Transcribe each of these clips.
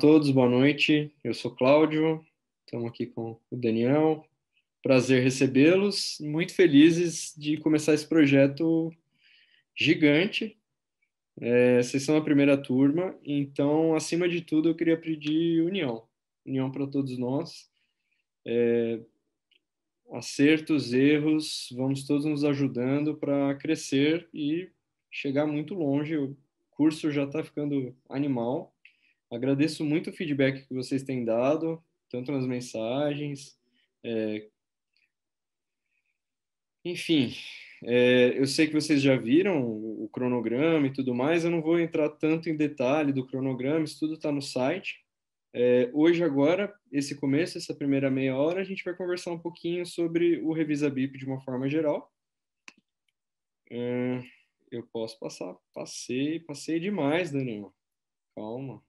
todos, boa noite. Eu sou Cláudio, estamos aqui com o Daniel. Prazer recebê-los. Muito felizes de começar esse projeto gigante. É, vocês são a primeira turma, então, acima de tudo, eu queria pedir união união para todos nós. É, acertos, erros, vamos todos nos ajudando para crescer e chegar muito longe. O curso já está ficando animal Agradeço muito o feedback que vocês têm dado, tanto nas mensagens. É... Enfim, é, eu sei que vocês já viram o cronograma e tudo mais, eu não vou entrar tanto em detalhe do cronograma, isso tudo está no site. É, hoje, agora, esse começo, essa primeira meia hora, a gente vai conversar um pouquinho sobre o Revisa BIP de uma forma geral. eu posso passar, passei, passei demais, Daniel. Calma.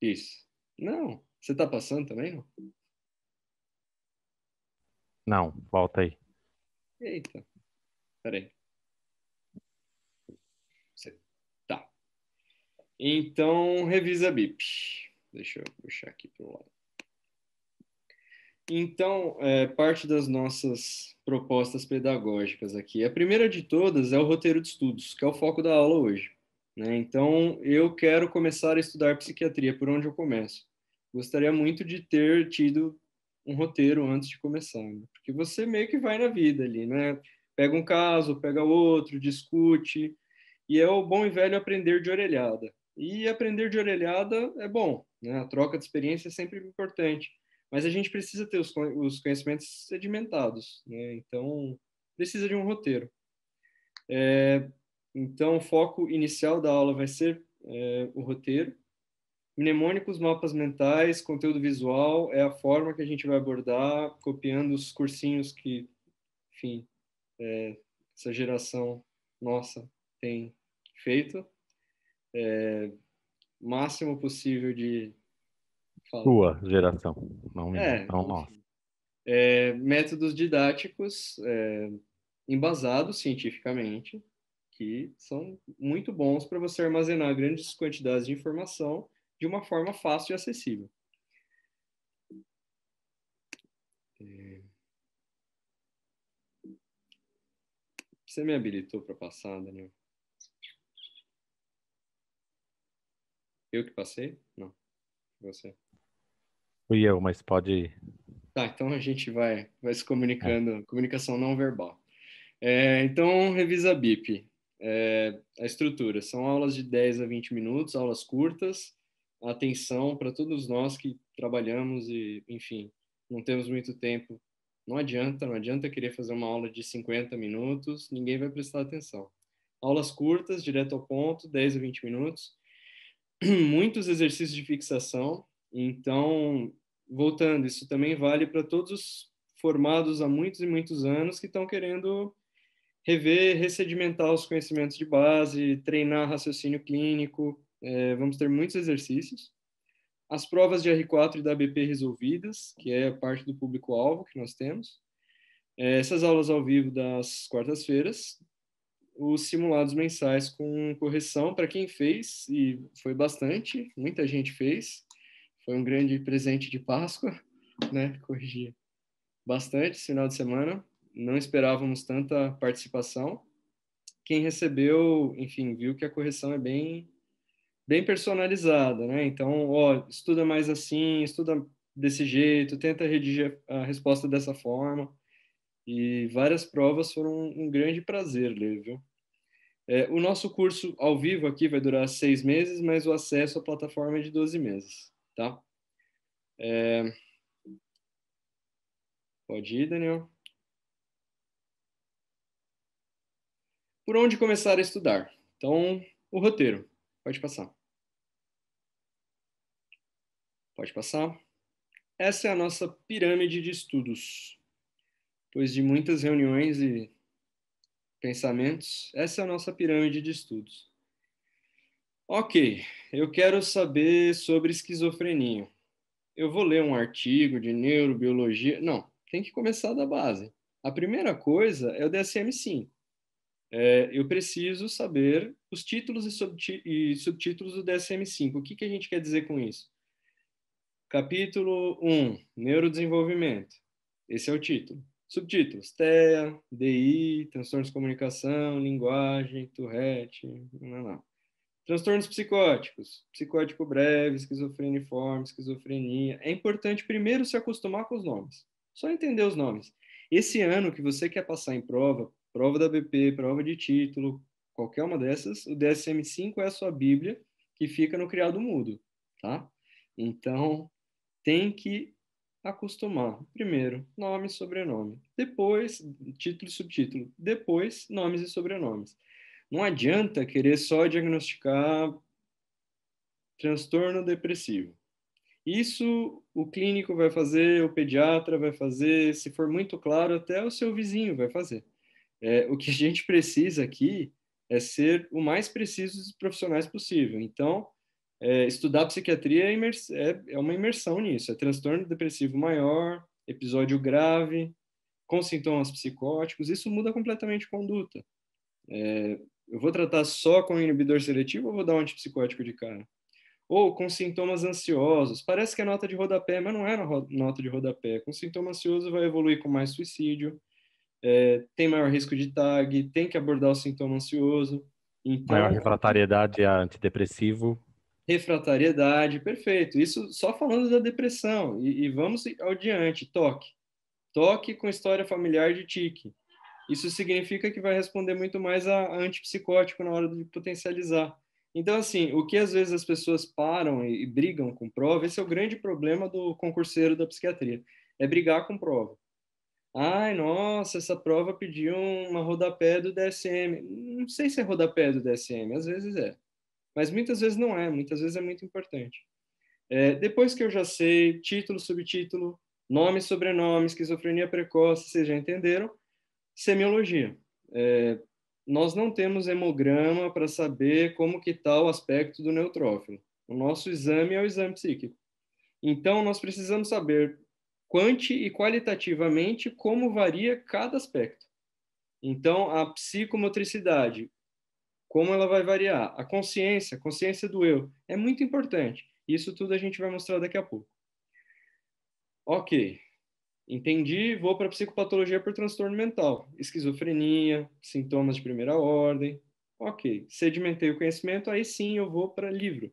Isso. Não. Você tá passando também, não? Não, volta aí. Eita. Peraí. Tá. Então, revisa BIP. Deixa eu puxar aqui para o lado. Então, é, parte das nossas propostas pedagógicas aqui. A primeira de todas é o roteiro de estudos, que é o foco da aula hoje. Né? Então, eu quero começar a estudar psiquiatria, por onde eu começo? Gostaria muito de ter tido um roteiro antes de começar, né? porque você meio que vai na vida ali, né? Pega um caso, pega outro, discute, e é o bom e velho aprender de orelhada. E aprender de orelhada é bom, né? A troca de experiência é sempre importante, mas a gente precisa ter os, os conhecimentos sedimentados, né? Então, precisa de um roteiro. É, então, o foco inicial da aula vai ser é, o roteiro. Mnemônicos, mapas mentais, conteúdo visual é a forma que a gente vai abordar, copiando os cursinhos que, enfim, é, essa geração nossa tem feito. É, máximo possível de. Fala. Sua geração, não, é, não nossa. É, métodos didáticos é, embasados cientificamente, que são muito bons para você armazenar grandes quantidades de informação de uma forma fácil e acessível. É. Você me habilitou para passar, Daniel? Eu que passei? Não. Você. Fui eu, mas pode. Tá, então a gente vai, vai se é. comunicando, é. comunicação não verbal. É, então, revisa BIP. É, a estrutura são aulas de 10 a 20 minutos, aulas curtas, atenção para todos nós que trabalhamos e, enfim, não temos muito tempo. Não adianta, não adianta querer fazer uma aula de 50 minutos, ninguém vai prestar atenção. Aulas curtas, direto ao ponto, 10 a 20 minutos. Muitos exercícios de fixação. Então, voltando, isso também vale para todos os formados há muitos e muitos anos que estão querendo rever, ressedimentar os conhecimentos de base, treinar raciocínio clínico, é, vamos ter muitos exercícios. As provas de R4 e da BP resolvidas, que é a parte do público-alvo que nós temos. É, essas aulas ao vivo das quartas-feiras. Os simulados mensais com correção para quem fez, e foi bastante, muita gente fez. Foi um grande presente de Páscoa, né? Corrigir bastante esse final de semana não esperávamos tanta participação. Quem recebeu, enfim, viu que a correção é bem bem personalizada, né? Então, ó, estuda mais assim, estuda desse jeito, tenta redigir a resposta dessa forma. E várias provas foram um grande prazer ler, viu? É, o nosso curso ao vivo aqui vai durar seis meses, mas o acesso à plataforma é de 12 meses, tá? É... Pode ir, Daniel. Por onde começar a estudar? Então, o roteiro. Pode passar. Pode passar. Essa é a nossa pirâmide de estudos. Pois de muitas reuniões e pensamentos, essa é a nossa pirâmide de estudos. Ok, eu quero saber sobre esquizofrenia. Eu vou ler um artigo de neurobiologia. Não, tem que começar da base. A primeira coisa é o DSM-5 é, eu preciso saber os títulos e, subti e subtítulos do DSM-5. O que, que a gente quer dizer com isso? Capítulo 1, Neurodesenvolvimento. Esse é o título. Subtítulos: TEA, DI, transtornos de comunicação, linguagem, Tourette, não, não. Transtornos psicóticos, psicótico breve, esquizofreniforme, esquizofrenia. É importante primeiro se acostumar com os nomes. Só entender os nomes. Esse ano que você quer passar em prova, prova da BP, prova de título, qualquer uma dessas, o DSM-5 é a sua Bíblia que fica no criado mudo, tá? Então, tem que acostumar. Primeiro, nome e sobrenome. Depois, título e subtítulo. Depois, nomes e sobrenomes. Não adianta querer só diagnosticar transtorno depressivo. Isso o clínico vai fazer, o pediatra vai fazer, se for muito claro, até o seu vizinho vai fazer. É, o que a gente precisa aqui é ser o mais precisos e profissionais possível. Então, é, estudar psiquiatria é, imers é, é, uma imersão nisso, é transtorno depressivo maior, episódio grave, com sintomas psicóticos, isso muda completamente a conduta. É, eu vou tratar só com inibidor seletivo ou vou dar um antipsicótico de cara? Ou com sintomas ansiosos, parece que é nota de rodapé, mas não é nota de rodapé. Com sintoma ansioso vai evoluir com mais suicídio, é, tem maior risco de TAG, tem que abordar o sintoma ansioso. Então, maior refratariedade a antidepressivo. Refratariedade, perfeito. Isso só falando da depressão. E, e vamos ao diante, toque. Toque com história familiar de tique. Isso significa que vai responder muito mais a, a antipsicótico na hora de potencializar. Então, assim, o que às vezes as pessoas param e, e brigam com prova, esse é o grande problema do concurseiro da psiquiatria, é brigar com prova. Ai, nossa, essa prova pediu uma rodapé do DSM. Não sei se é rodapé do DSM, às vezes é. Mas muitas vezes não é, muitas vezes é muito importante. É, depois que eu já sei título, subtítulo, nome, sobrenome, esquizofrenia precoce, vocês já entenderam, semiologia. É, nós não temos hemograma para saber como que está o aspecto do neutrófilo. O nosso exame é o exame psíquico. Então, nós precisamos saber quanti e qualitativamente como varia cada aspecto. Então, a psicomotricidade, como ela vai variar? A consciência, a consciência do eu, é muito importante. Isso tudo a gente vai mostrar daqui a pouco. Ok, entendi, vou para psicopatologia por transtorno mental, esquizofrenia, sintomas de primeira ordem. Ok, sedimentei o conhecimento, aí sim eu vou para livro.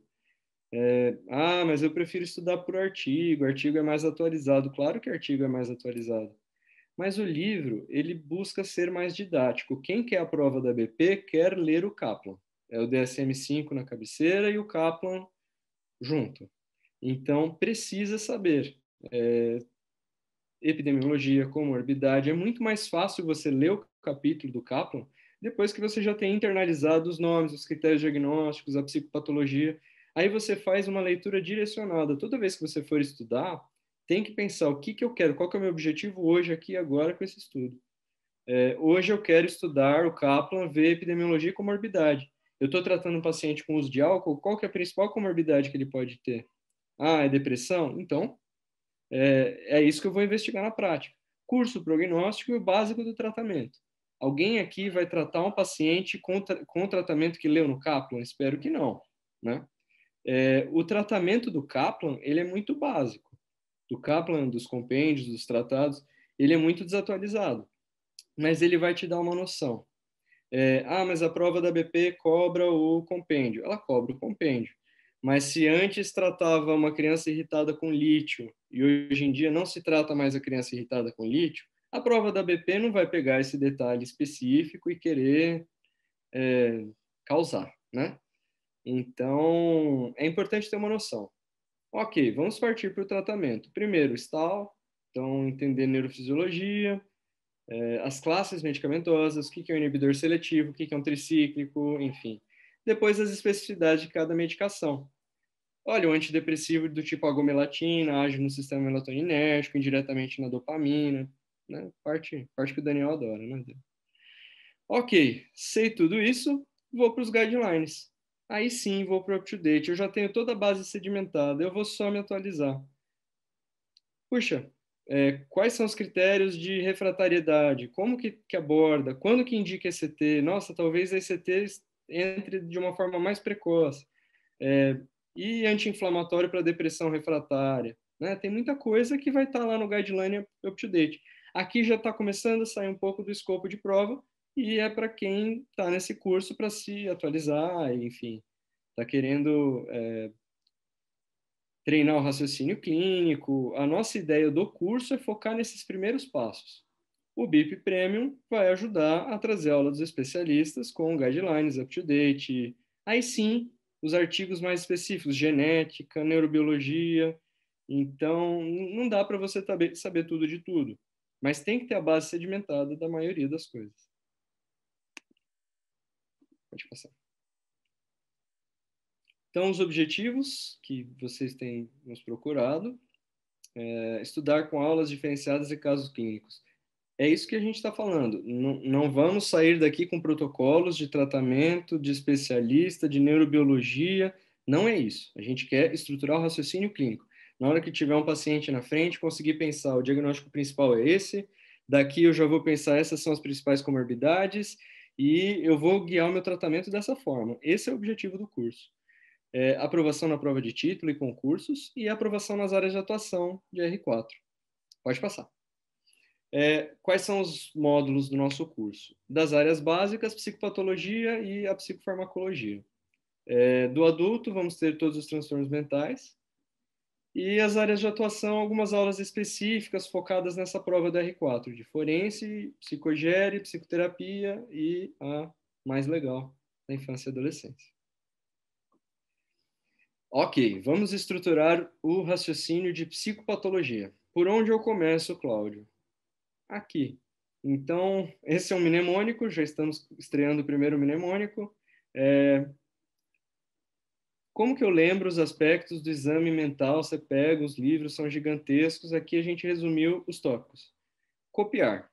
É, ah, mas eu prefiro estudar por artigo, artigo é mais atualizado. Claro que artigo é mais atualizado. Mas o livro, ele busca ser mais didático. Quem quer a prova da BP quer ler o Kaplan. É o DSM-5 na cabeceira e o Kaplan junto. Então, precisa saber. É, epidemiologia, comorbidade, é muito mais fácil você ler o capítulo do Kaplan depois que você já tem internalizado os nomes, os critérios diagnósticos, a psicopatologia. Aí você faz uma leitura direcionada. Toda vez que você for estudar, tem que pensar o que, que eu quero, qual que é o meu objetivo hoje, aqui e agora com esse estudo. É, hoje eu quero estudar o Kaplan, ver epidemiologia e comorbidade. Eu estou tratando um paciente com uso de álcool, qual que é a principal comorbidade que ele pode ter? Ah, é depressão? Então, é, é isso que eu vou investigar na prática. Curso prognóstico e o básico do tratamento. Alguém aqui vai tratar um paciente com, com tratamento que leu no Kaplan? Espero que não, né? É, o tratamento do Kaplan ele é muito básico. Do Kaplan, dos compêndios, dos tratados, ele é muito desatualizado. Mas ele vai te dar uma noção. É, ah, mas a prova da BP cobra o compêndio. Ela cobra o compêndio. Mas se antes tratava uma criança irritada com lítio e hoje em dia não se trata mais a criança irritada com lítio, a prova da BP não vai pegar esse detalhe específico e querer é, causar, né? Então, é importante ter uma noção. Ok, vamos partir para o tratamento. Primeiro, STAL, então entender neurofisiologia, é, as classes medicamentosas, o que, que é um inibidor seletivo, o que, que é um tricíclico, enfim. Depois, as especificidades de cada medicação. Olha, o antidepressivo do tipo agomelatina age no sistema melatoninérgico, indiretamente na dopamina, né? Parte, parte que o Daniel adora, né? Ok, sei tudo isso, vou para os guidelines. Aí sim vou para o up-to-date. Eu já tenho toda a base sedimentada, eu vou só me atualizar. Puxa, é, quais são os critérios de refratariedade? Como que, que aborda? Quando que indica ECT? Nossa, talvez a ECT entre de uma forma mais precoce. É, e anti-inflamatório para depressão refratária. Né? Tem muita coisa que vai estar tá lá no guideline up-to-date. Aqui já está começando a sair um pouco do escopo de prova, e é para quem está nesse curso para se atualizar, enfim, está querendo é, treinar o raciocínio clínico. A nossa ideia do curso é focar nesses primeiros passos. O BIP Premium vai ajudar a trazer aula dos especialistas com guidelines up-to-date. Aí sim, os artigos mais específicos, genética, neurobiologia. Então, não dá para você saber, saber tudo de tudo. Mas tem que ter a base sedimentada da maioria das coisas. Pode passar. Então, os objetivos que vocês têm nos procurado é, estudar com aulas diferenciadas e casos clínicos. É isso que a gente está falando. Não, não, vamos sair daqui com protocolos de tratamento, de especialista, de neurobiologia. Não é isso. A gente quer estruturar o raciocínio clínico. Na hora que tiver um paciente na frente, conseguir pensar: o diagnóstico principal é esse, daqui eu já vou pensar essas são as principais comorbidades, e eu vou guiar o meu tratamento dessa forma. Esse é o objetivo do curso. É, aprovação na prova de título e concursos e aprovação nas áreas de atuação de R4. Pode passar. É, quais são os módulos do nosso curso? Das áreas básicas, psicopatologia e a psicofarmacologia. É, do adulto, vamos ter todos os transtornos mentais e as áreas de atuação, algumas aulas específicas focadas nessa prova do R4, de forense, psicogere, psicoterapia e a mais legal, da infância e adolescência. Ok, vamos estruturar o raciocínio de psicopatologia. Por onde eu começo, Cláudio? Aqui. Então, esse é um mnemônico, já estamos estreando o primeiro mnemônico. É, como que eu lembro os aspectos do exame mental? Você pega, os livros são gigantescos. Aqui a gente resumiu os tópicos. Copiar.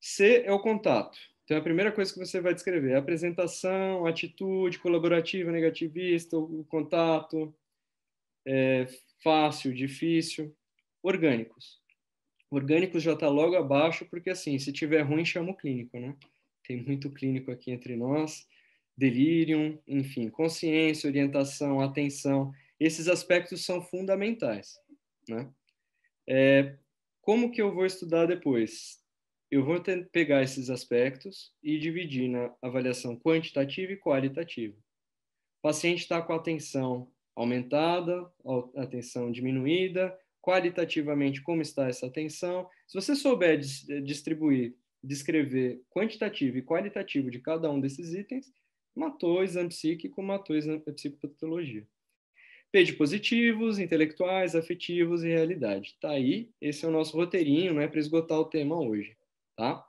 C é o contato. Então, é a primeira coisa que você vai descrever é a apresentação, a atitude colaborativa, negativista, o contato, é, fácil, difícil. Orgânicos. Orgânicos já está logo abaixo, porque assim, se tiver ruim, chama o clínico, né? Tem muito clínico aqui entre nós delírio, enfim, consciência, orientação, atenção, esses aspectos são fundamentais. Né? É, como que eu vou estudar depois? Eu vou ter, pegar esses aspectos e dividir na avaliação quantitativa e qualitativa. O paciente está com a atenção aumentada, a atenção diminuída, qualitativamente como está essa atenção. Se você souber eh, distribuir, descrever quantitativo e qualitativo de cada um desses itens, matou o exame psíquico, matou o exame, psicopatologia. P positivos, intelectuais, afetivos e realidade. Tá aí, esse é o nosso roteirinho, não é para esgotar o tema hoje, tá?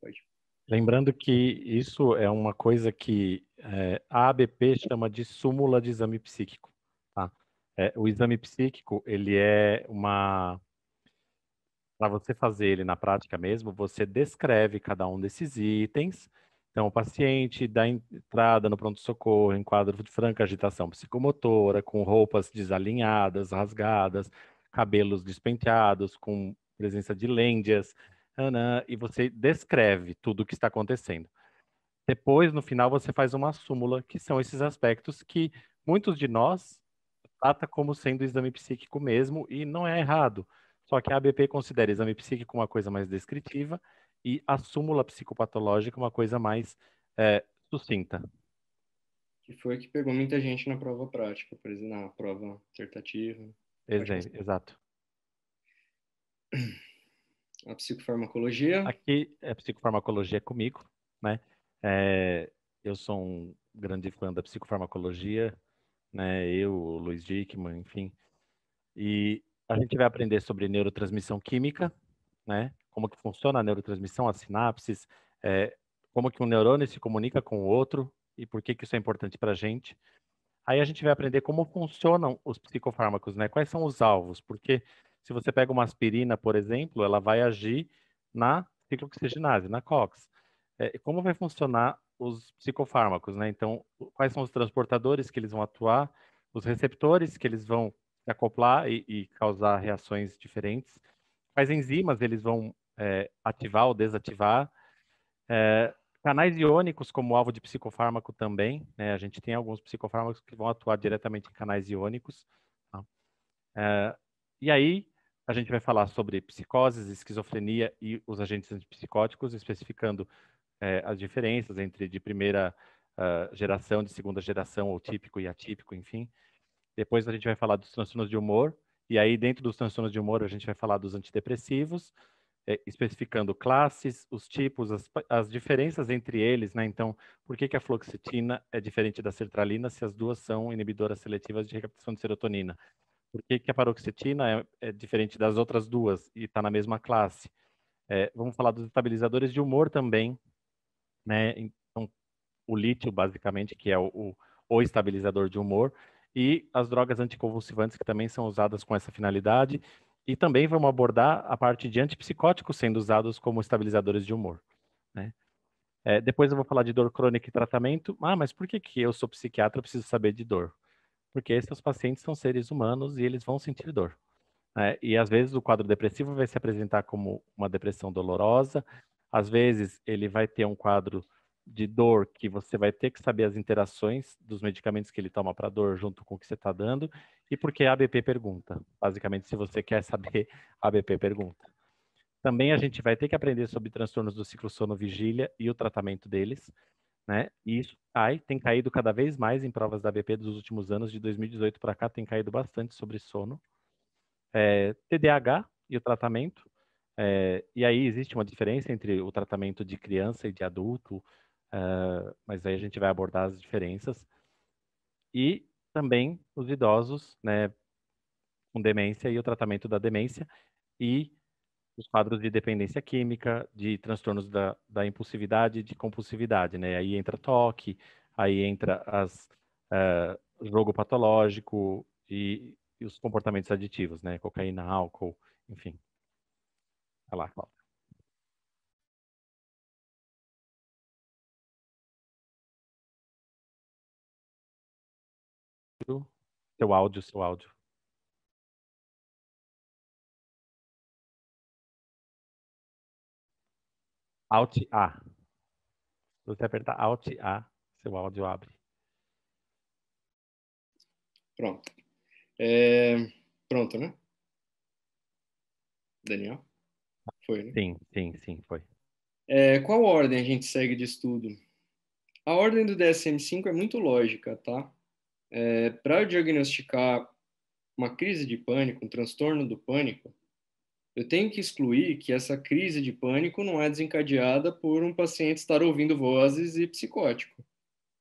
Pode. Lembrando que isso é uma coisa que é, a ABP chama de súmula de exame psíquico. Tá? É, o exame psíquico, ele é uma... Para você fazer ele na prática mesmo, você descreve cada um desses itens então, o paciente dá entrada no pronto-socorro em quadro de franca agitação psicomotora, com roupas desalinhadas, rasgadas, cabelos despenteados, com presença de lêndias, e você descreve tudo o que está acontecendo. Depois, no final, você faz uma súmula, que são esses aspectos que muitos de nós trata como sendo exame psíquico mesmo, e não é errado. Só que a ABP considera exame psíquico uma coisa mais descritiva e a súmula psicopatológica é uma coisa mais é, sucinta. Que foi que pegou muita gente na prova prática, por exemplo, na prova dissertativa. Exato. Exato. A psicofarmacologia. Aqui é psicofarmacologia comigo, né? É, eu sou um grande fã da psicofarmacologia, né? Eu, o Luiz Dickman, enfim. E a gente vai aprender sobre neurotransmissão química, né? como que funciona a neurotransmissão, as sinapses, é, como que um neurônio se comunica com o outro e por que, que isso é importante para a gente. Aí a gente vai aprender como funcionam os psicofármacos, né? Quais são os alvos? Porque se você pega uma aspirina, por exemplo, ela vai agir na ciclooxigenase, na COX. É, como vai funcionar os psicofármacos, né? Então, quais são os transportadores que eles vão atuar, os receptores que eles vão se acoplar e, e causar reações diferentes, quais enzimas eles vão é, ativar ou desativar. É, canais iônicos como alvo de psicofármaco também, né? A gente tem alguns psicofármacos que vão atuar diretamente em canais iônicos. Tá? É, e aí a gente vai falar sobre psicoses, esquizofrenia e os agentes antipsicóticos, especificando é, as diferenças entre de primeira uh, geração, de segunda geração, ou típico e atípico, enfim. Depois a gente vai falar dos transtornos de humor, e aí dentro dos transtornos de humor a gente vai falar dos antidepressivos, eh, especificando classes, os tipos, as, as, diferenças entre eles, né? Então, por que, que a fluoxetina é diferente da sertralina se as duas são inibidoras seletivas de recaptação de serotonina? Por que, que a paroxetina é, é diferente das outras duas e está na mesma classe? É, vamos falar dos estabilizadores de humor também, né? Então, o lítio, basicamente, que é o, o, o estabilizador de humor, e as drogas anticonvulsivantes que também são usadas com essa finalidade. E também vamos abordar a parte de antipsicóticos sendo usados como estabilizadores de humor. Né? É, depois eu vou falar de dor crônica e tratamento. Ah, mas por que, que eu sou psiquiatra preciso saber de dor? Porque esses pacientes são seres humanos e eles vão sentir dor. Né? E às vezes o quadro depressivo vai se apresentar como uma depressão dolorosa, às vezes ele vai ter um quadro de dor, que você vai ter que saber as interações dos medicamentos que ele toma para dor junto com o que você está dando, e porque a ABP pergunta. Basicamente, se você quer saber, a ABP pergunta. Também a gente vai ter que aprender sobre transtornos do ciclo sono-vigília e o tratamento deles, né? E isso cai, tem caído cada vez mais em provas da ABP dos últimos anos, de 2018 para cá tem caído bastante sobre sono. É, TDAH e o tratamento, é, e aí existe uma diferença entre o tratamento de criança e de adulto, Uh, mas aí a gente vai abordar as diferenças. E também os idosos, né, com demência e o tratamento da demência e os quadros de dependência química, de transtornos da, da impulsividade, de compulsividade, né? Aí entra toque, aí entra as uh, jogo patológico e, e, os comportamentos aditivos, né? Cocaína, álcool, enfim. Vai lá, Cláudia. Seu áudio, seu áudio. Alt A. Se você apertar Alt A, seu áudio abre. Pronto. É... Pronto, né? Daniel? Foi, né? Sim, sim, sim, foi. É, qual ordem a gente segue de estudo? A ordem do DSM-5 é muito lógica, tá? É, Para diagnosticar uma crise de pânico, um transtorno do pânico, eu tenho que excluir que essa crise de pânico não é desencadeada por um paciente estar ouvindo vozes e psicótico.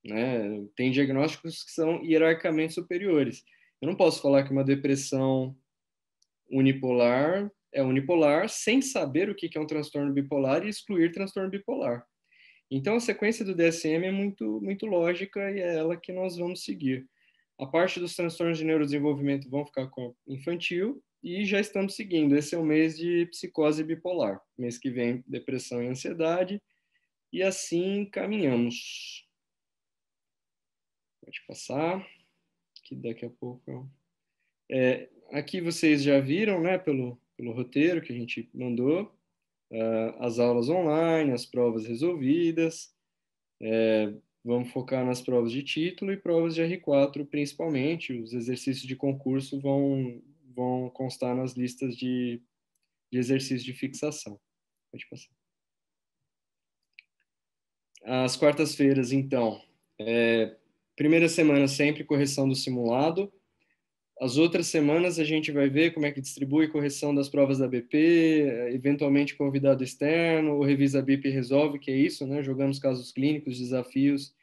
Né? Tem diagnósticos que são hierarquicamente superiores. Eu não posso falar que uma depressão unipolar é unipolar sem saber o que é um transtorno bipolar e excluir transtorno bipolar. Então, a sequência do DSM é muito, muito lógica e é ela que nós vamos seguir. A parte dos transtornos de neurodesenvolvimento vão ficar com infantil e já estamos seguindo. Esse é o mês de psicose bipolar. Mês que vem, depressão e ansiedade. E assim caminhamos. Pode passar, que daqui a pouco. É, aqui vocês já viram, né, pelo, pelo roteiro que a gente mandou, uh, as aulas online, as provas resolvidas. É, Vamos focar nas provas de título e provas de R4 principalmente. Os exercícios de concurso vão, vão constar nas listas de, de exercícios de fixação. Pode passar. As quartas-feiras, então. É, primeira semana sempre correção do simulado. As outras semanas a gente vai ver como é que distribui correção das provas da BP, eh, eventualmente convidado externo, ou revisa a BIP e resolve, que é isso, né? Jogamos casos clínicos, desafios,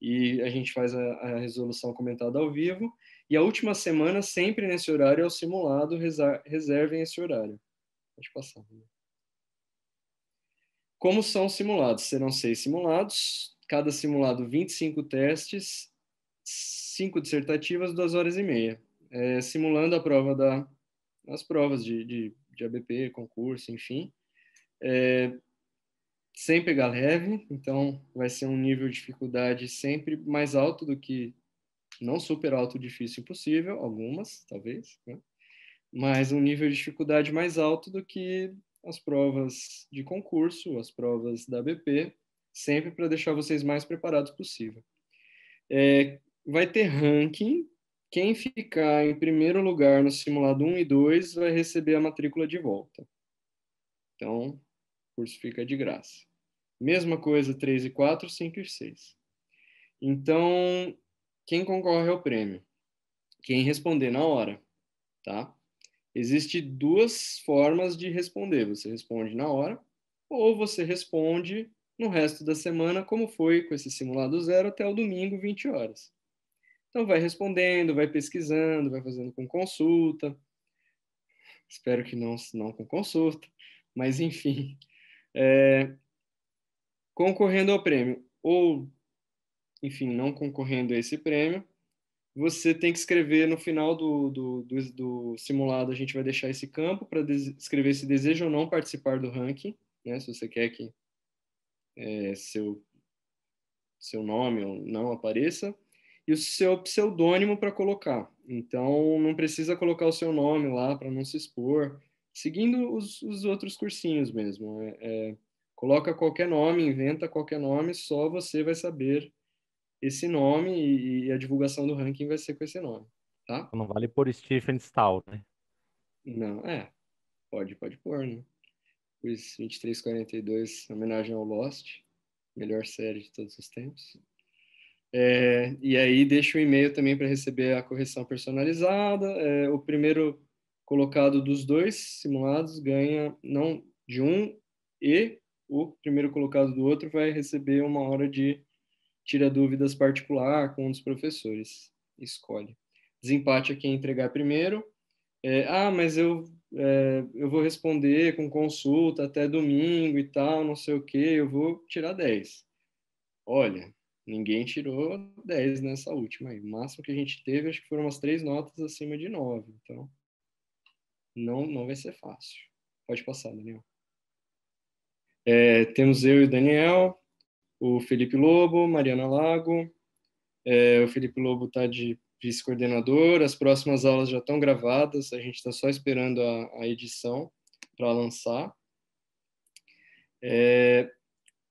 e a gente faz a, a resolução comentada ao vivo. E a última semana, sempre nesse horário, é o simulado, reservem esse horário. Pode passar. Né? Como são os simulados? Serão seis simulados, cada simulado 25 testes, cinco dissertativas, duas horas e meia é, simulando a prova da, as provas de, de, de ABP, concurso, enfim, é, sem pegar leve, então vai ser um nível de dificuldade sempre mais alto do que, não super alto, difícil, impossível, algumas, talvez, né? mas um nível de dificuldade mais alto do que as provas de concurso, as provas da ABP, sempre para deixar vocês mais preparados possível. É, vai ter ranking, quem ficar em primeiro lugar no simulado 1 e 2 vai receber a matrícula de volta. Então, o curso fica de graça. Mesma coisa 3 e 4, 5 e 6. Então, quem concorre ao prêmio? Quem responder na hora, tá? Existe duas formas de responder. Você responde na hora ou você responde no resto da semana, como foi com esse simulado zero até o domingo, 20 horas. Então vai respondendo, vai pesquisando, vai fazendo com consulta. Espero que não, não com consulta, mas enfim. É, concorrendo ao prêmio ou, enfim, não concorrendo a esse prêmio, você tem que escrever no final do, do, do, do simulado, a gente vai deixar esse campo para escrever se deseja ou não participar do ranking, né? Se você quer que é, seu, seu nome ou não apareça e o seu pseudônimo para colocar. Então, não precisa colocar o seu nome lá para não se expor, seguindo os, os outros cursinhos mesmo. É, é, coloca qualquer nome, inventa qualquer nome, só você vai saber esse nome e, e a divulgação do ranking vai ser com esse nome, tá? Então, não vale por Stephen Stahl, né? Não, é. Pode, pode pôr, né? Os 2342, homenagem ao Lost, melhor série de todos os tempos. É, e aí deixa o e-mail também para receber a correção personalizada. É, o primeiro colocado dos dois simulados ganha não de um e o primeiro colocado do outro vai receber uma hora de tira dúvidas particular com um dos professores. Escolhe. Desempate é quem entregar primeiro. É, ah, mas eu, é, eu vou responder com consulta até domingo e tal, não sei o quê, eu vou tirar 10. Olha, Ninguém tirou 10 nessa última aí. O máximo que a gente teve, acho que foram umas três notas acima de 9. Então, não, não vai ser fácil. Pode passar, Daniel. É, temos eu e o Daniel, o Felipe Lobo, Mariana Lago. É, o Felipe Lobo está de vice-coordenador. As próximas aulas já estão gravadas, a gente está só esperando a, a edição para lançar. É,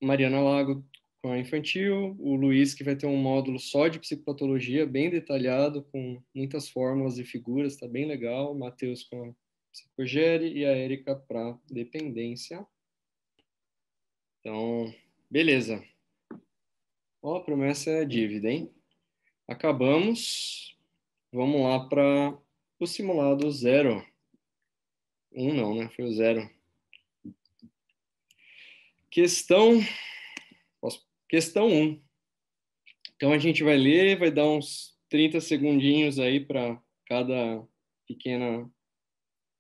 Mariana Lago com a infantil, o Luiz que vai ter um módulo só de psicopatologia bem detalhado com muitas fórmulas e figuras, tá bem legal, o Matheus com a psicogere e a Érica para dependência. Então, beleza. Ó, a promessa é a dívida, hein? Acabamos. Vamos lá para o simulado zero. Um não, né? Foi o zero. Questão. Posso Questão 1. Um. Então a gente vai ler, vai dar uns 30 segundinhos aí para cada pequena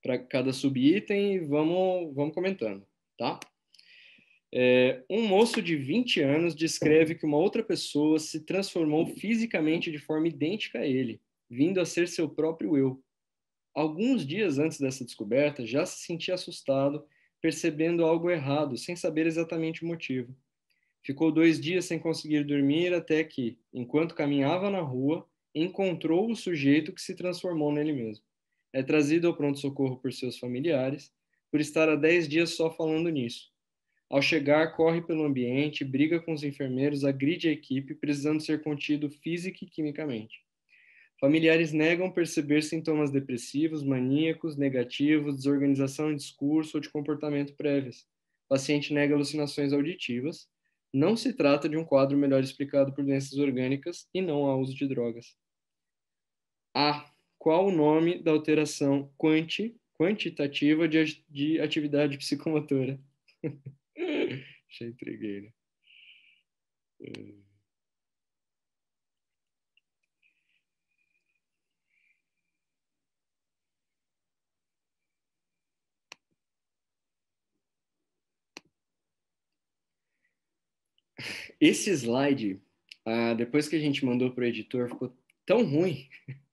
para cada subitem e vamos vamos comentando, tá? É, um moço de 20 anos descreve que uma outra pessoa se transformou fisicamente de forma idêntica a ele, vindo a ser seu próprio eu. Alguns dias antes dessa descoberta, já se sentia assustado, percebendo algo errado, sem saber exatamente o motivo. Ficou dois dias sem conseguir dormir até que, enquanto caminhava na rua, encontrou o sujeito que se transformou nele mesmo. É trazido ao pronto-socorro por seus familiares, por estar há dez dias só falando nisso. Ao chegar, corre pelo ambiente, briga com os enfermeiros, agride a equipe, precisando ser contido física e quimicamente. Familiares negam perceber sintomas depressivos, maníacos, negativos, desorganização de discurso ou de comportamento prévios. O paciente nega alucinações auditivas, não se trata de um quadro melhor explicado por doenças orgânicas e não há uso de drogas. A. Qual o nome da alteração quanti, quantitativa de, de atividade psicomotora? Já entreguei, né? Esse slide, ah, depois que a gente mandou para o editor, ficou tão ruim,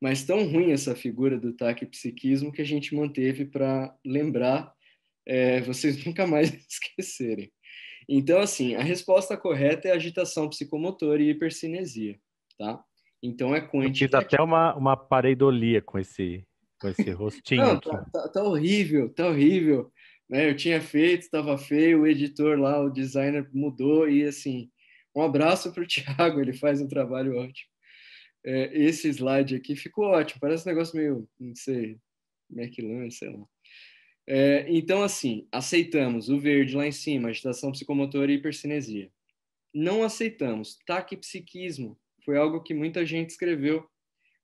mas tão ruim essa figura do taque psiquismo que a gente manteve para lembrar é, vocês nunca mais esquecerem. Então, assim, a resposta correta é agitação psicomotora e hipercinesia, tá? Então é quantitativo. até uma, uma pareidolia com esse, com esse rostinho. Não, tá, tá, tá horrível, tá horrível. Né? Eu tinha feito, estava feio, o editor lá, o designer mudou e assim, um abraço para o Thiago, ele faz um trabalho ótimo. É, esse slide aqui ficou ótimo, parece um negócio meio, não sei, McLaren, sei lá. É, então, assim, aceitamos o verde lá em cima, agitação psicomotora e hipercinesia. Não aceitamos taquipsiquismo, foi algo que muita gente escreveu.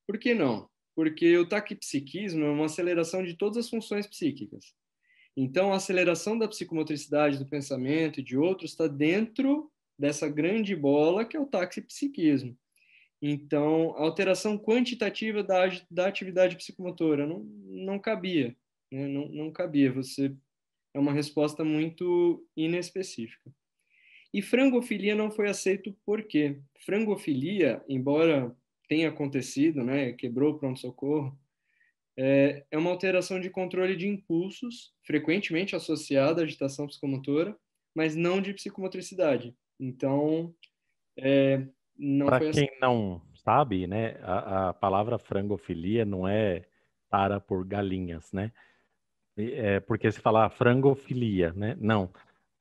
Por que não? Porque o taquipsiquismo é uma aceleração de todas as funções psíquicas. Então, a aceleração da psicomotricidade do pensamento e de outros está dentro dessa grande bola que é o taxipsiquismo. Então, a alteração quantitativa da, da atividade psicomotora não, não cabia, né? não, não cabia. Você é uma resposta muito inespecífica. E frangofilia não foi aceito por quê? Frangofilia, embora tenha acontecido, né, quebrou o pronto-socorro, é, é, uma alteração de controle de impulsos, frequentemente associada à agitação psicomotora, mas não de psicomotricidade. Então, é, não Para quem assim. não sabe, né, a, a, palavra frangofilia não é para por galinhas, né? É porque se falar frangofilia, né? Não.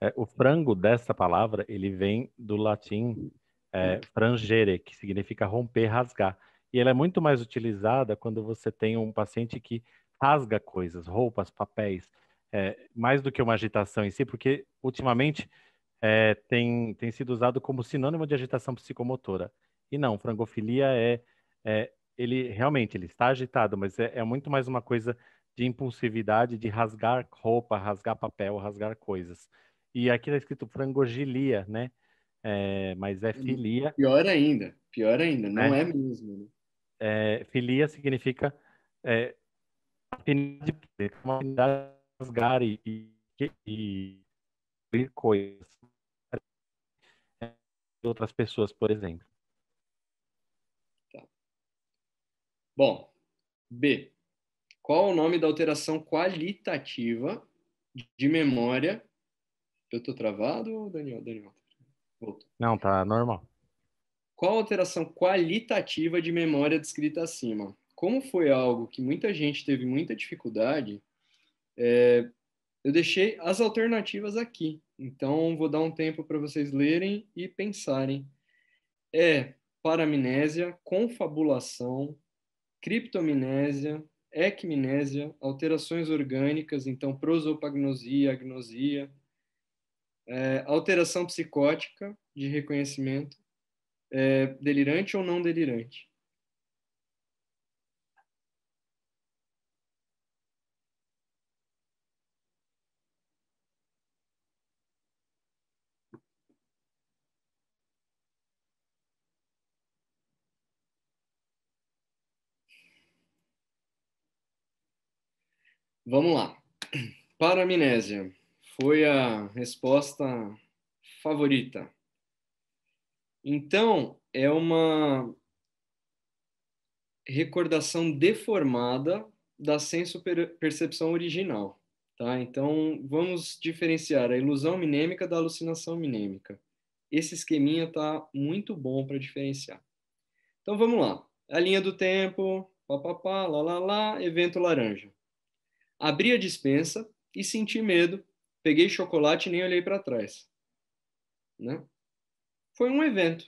É, o frango dessa palavra, ele vem do latim é, frangere, que significa romper, rasgar. E ela é muito mais utilizada quando você tem um paciente que rasga coisas, roupas, papéis, é, mais do que uma agitação em si, porque ultimamente é, tem, tem sido usado como sinônimo de agitação psicomotora. E não, frangofilia é, é ele realmente ele está agitado, mas é, é muito mais uma coisa de impulsividade, de rasgar roupa, rasgar papel, rasgar coisas. E aqui está escrito frangogilia, né? É, mas é hum, filia. Pior ainda, pior ainda, não é, é mesmo. Né? É, filia significa é, afinidade, uma afinidade rasgar e, e, e abrir coisas é, de outras pessoas, por exemplo. Tá. Bom, B. Qual o nome da alteração qualitativa de memória? Eu estou travado, Daniel? Daniel, Não, tá normal. Qual a alteração qualitativa de memória descrita acima? Como foi algo que muita gente teve muita dificuldade, é, eu deixei as alternativas aqui. Então, vou dar um tempo para vocês lerem e pensarem. É paramnésia, confabulação, criptomnésia, ecminésia, alterações orgânicas, então prosopagnosia, agnosia, é, alteração psicótica de reconhecimento, é, delirante ou não delirante. Vamos lá. Para amnésia, foi a resposta favorita. Então, é uma recordação deformada da senso-percepção original. Tá? Então, vamos diferenciar a ilusão minêmica da alucinação minêmica. Esse esqueminha está muito bom para diferenciar. Então, vamos lá. A linha do tempo, papapá, lá, lá, lá, evento laranja. Abri a dispensa e senti medo. Peguei chocolate e nem olhei para trás. Né? foi um evento.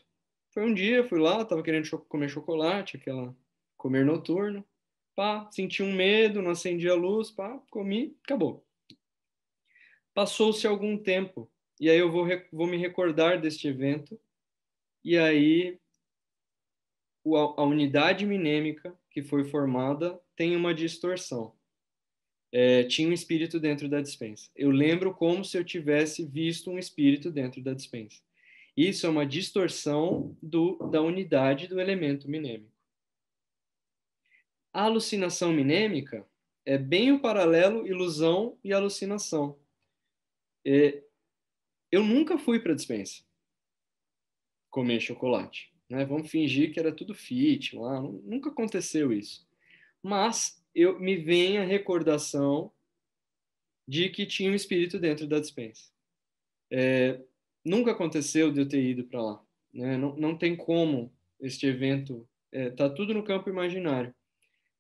Foi um dia, fui lá, tava querendo cho comer chocolate, aquela comer noturno. Pá, senti um medo, não acendi a luz, pá, comi, acabou. Passou-se algum tempo, e aí eu vou, vou me recordar deste evento, e aí o, a unidade minêmica que foi formada tem uma distorção. É, tinha um espírito dentro da dispensa. Eu lembro como se eu tivesse visto um espírito dentro da dispensa. Isso é uma distorção do, da unidade do elemento minêmico. A alucinação minêmica é bem o paralelo ilusão e alucinação. É, eu nunca fui para a dispensa comer chocolate. Né? Vamos fingir que era tudo fit lá. Nunca aconteceu isso. Mas eu me vem a recordação de que tinha um espírito dentro da dispensa. É, nunca aconteceu de eu ter ido para lá. Né? Não, não tem como este evento. Está é, tudo no campo imaginário.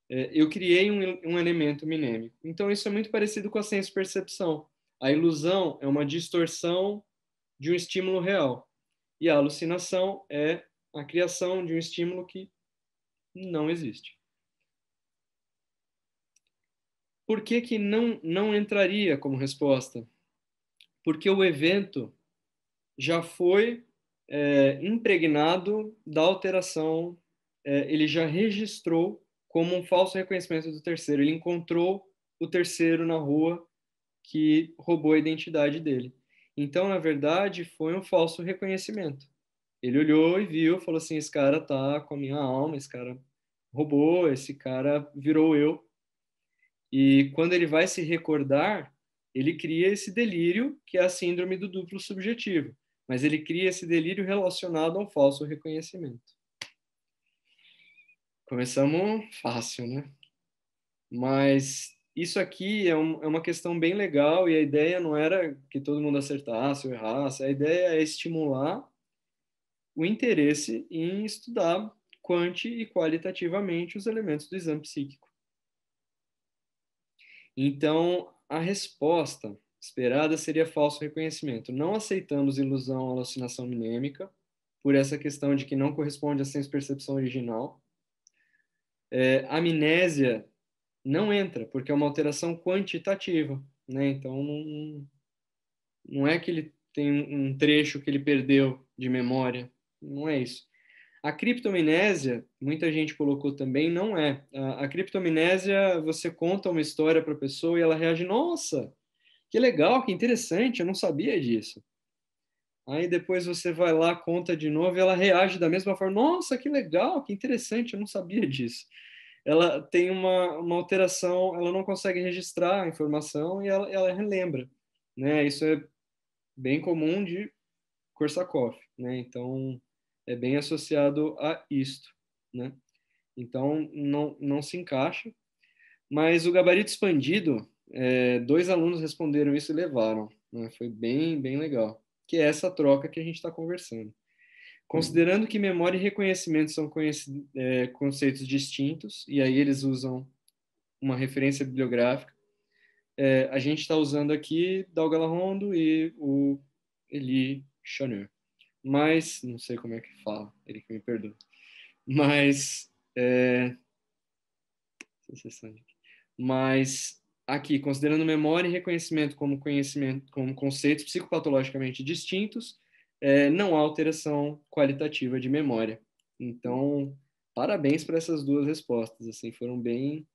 É, eu criei um, um elemento minêmico. Então, isso é muito parecido com a senso-percepção. A ilusão é uma distorção de um estímulo real. E a alucinação é a criação de um estímulo que não existe. Por que, que não, não entraria como resposta? Porque o evento já foi é, impregnado da alteração, é, ele já registrou como um falso reconhecimento do terceiro. Ele encontrou o terceiro na rua que roubou a identidade dele. Então, na verdade, foi um falso reconhecimento. Ele olhou e viu, falou assim: esse cara tá com a minha alma, esse cara roubou, esse cara virou eu. E quando ele vai se recordar, ele cria esse delírio, que é a síndrome do duplo subjetivo mas ele cria esse delírio relacionado a um falso reconhecimento. Começamos fácil, né? Mas isso aqui é, um, é, uma questão bem legal e a ideia não era que todo mundo acertasse ou errasse, a ideia é estimular o interesse em estudar quanti e qualitativamente os elementos do exame psíquico. Então, a resposta esperada seria falso reconhecimento. Não aceitamos ilusão alucinação minêmica, por essa questão de que não corresponde à sens percepção original. É, amnésia não entra, porque é uma alteração quantitativa, né? Então, não, não é que ele tem um trecho que ele perdeu de memória, não é isso. A criptomnésia muita gente colocou também, não é. A, a você conta uma história para a pessoa e ela reage, nossa, que legal, que interessante, eu não sabia disso. Aí depois você vai lá, conta de novo e ela reage da mesma forma. Nossa, que legal, que interessante, eu não sabia disso. Ela tem uma, uma alteração, ela não consegue registrar a informação e ela, ela relembra. Né? Isso é bem comum de Korsakoff, né? Então, é bem associado a isto, né? Então, não, não se encaixa. Mas o gabarito expandido, é, dois alunos responderam isso e levaram. Né? Foi bem, bem legal. Que é essa troca que a gente está conversando. Considerando que memória e reconhecimento são é, conceitos distintos, e aí eles usam uma referência bibliográfica, é, a gente está usando aqui Dalgala Rondo e o Eli Choneur. Mas, não sei como é que fala, ele que me perdoa. Mas, é... mas aqui, considerando memória e reconhecimento como conhecimento, como conceitos psicopatologicamente distintos, é, não há alteração qualitativa de memória. Então, parabéns para essas duas respostas, assim, foram bem,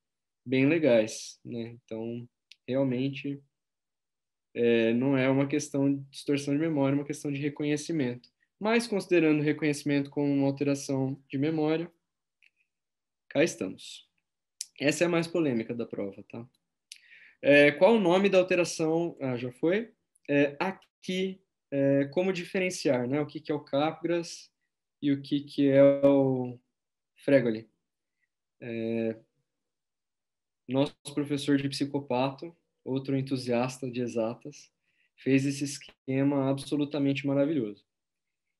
bem legais, né? Então, realmente é, não é uma questão de distorção de memória, é uma questão de reconhecimento. Mas considerando reconhecimento como uma alteração de memória, cá estamos. Essa é a mais polêmica da prova, tá? É, qual o nome da alteração? Ah, já foi? É, aqui, é, como diferenciar, né? O que, que é o Capgras e o que, que é o Fregoli. É, nosso professor de psicopato, outro entusiasta de exatas, fez esse esquema absolutamente maravilhoso.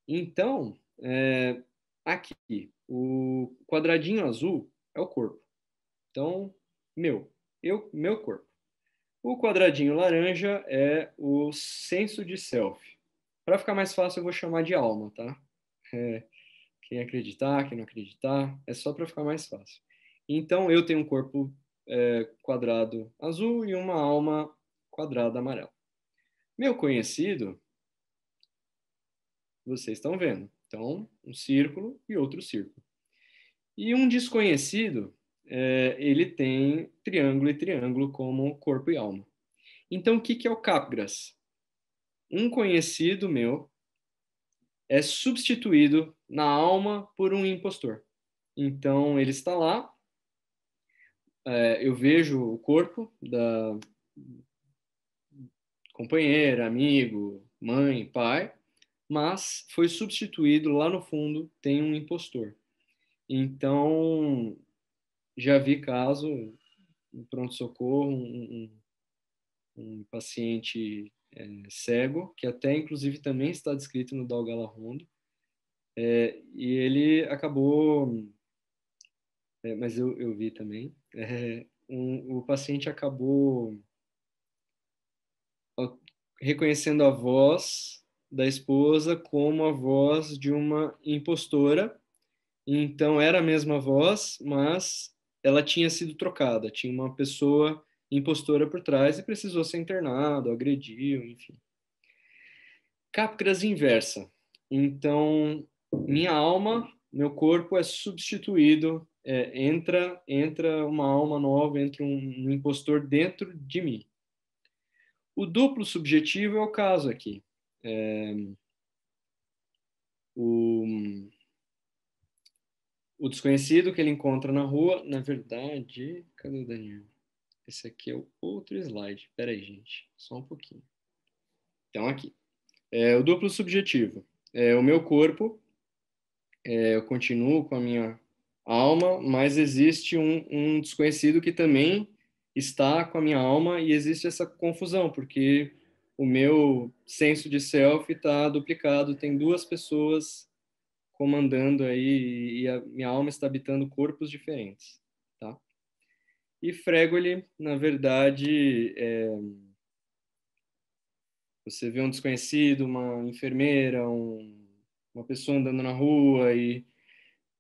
Então, é, aqui, o quadradinho azul é o corpo. Então, meu, eu, meu corpo. O quadradinho laranja é o senso de self. Para ficar mais fácil, eu vou chamar de alma, tá? É, quem acreditar, quem não acreditar, é só para ficar mais fácil. Então, eu tenho um corpo é, quadrado azul e uma alma quadrada amarela. Meu conhecido, vocês estão vendo. Então, um círculo e outro círculo. E um desconhecido, é, ele tem triângulo e triângulo como corpo e alma. Então, o que, que é o Capgras? Um conhecido meu é substituído na alma por um impostor. Então, ele está lá, é, eu vejo o corpo da companheira, amigo, mãe, pai, mas foi substituído lá no fundo, tem um impostor. Então, já vi caso em pronto-socorro, um, um, um, paciente é, cego, que até inclusive também está descrito no Dalgala Rondo, é, e ele acabou, é, mas eu, eu vi também, é, um, o paciente acabou reconhecendo a voz da esposa como a voz de uma impostora. Então era a mesma voz, mas ela tinha sido trocada, tinha uma pessoa impostora por trás e precisou ser internado, agrediu, enfim. Capgras inversa. Então, minha alma, meu corpo é substituído, é, entra, entra uma alma nova, entra um, um impostor dentro de mim. O duplo subjetivo é o caso aqui. É, O desconhecido que ele encontra na rua, na verdade. Cadê o Daniel? Esse aqui é o outro slide. espera aí, gente. Só um pouquinho. Então, aqui. É, o duplo subjetivo. É, o meu corpo, é, eu continuo com a minha alma, mas existe um, um, desconhecido que também está com a minha alma e existe essa confusão, porque o meu senso de self está duplicado, tem duas pessoas comandando aí e a minha alma está habitando corpos diferentes, tá? E Fregoli, na verdade, é... você vê um desconhecido, uma enfermeira, um... uma pessoa andando na rua e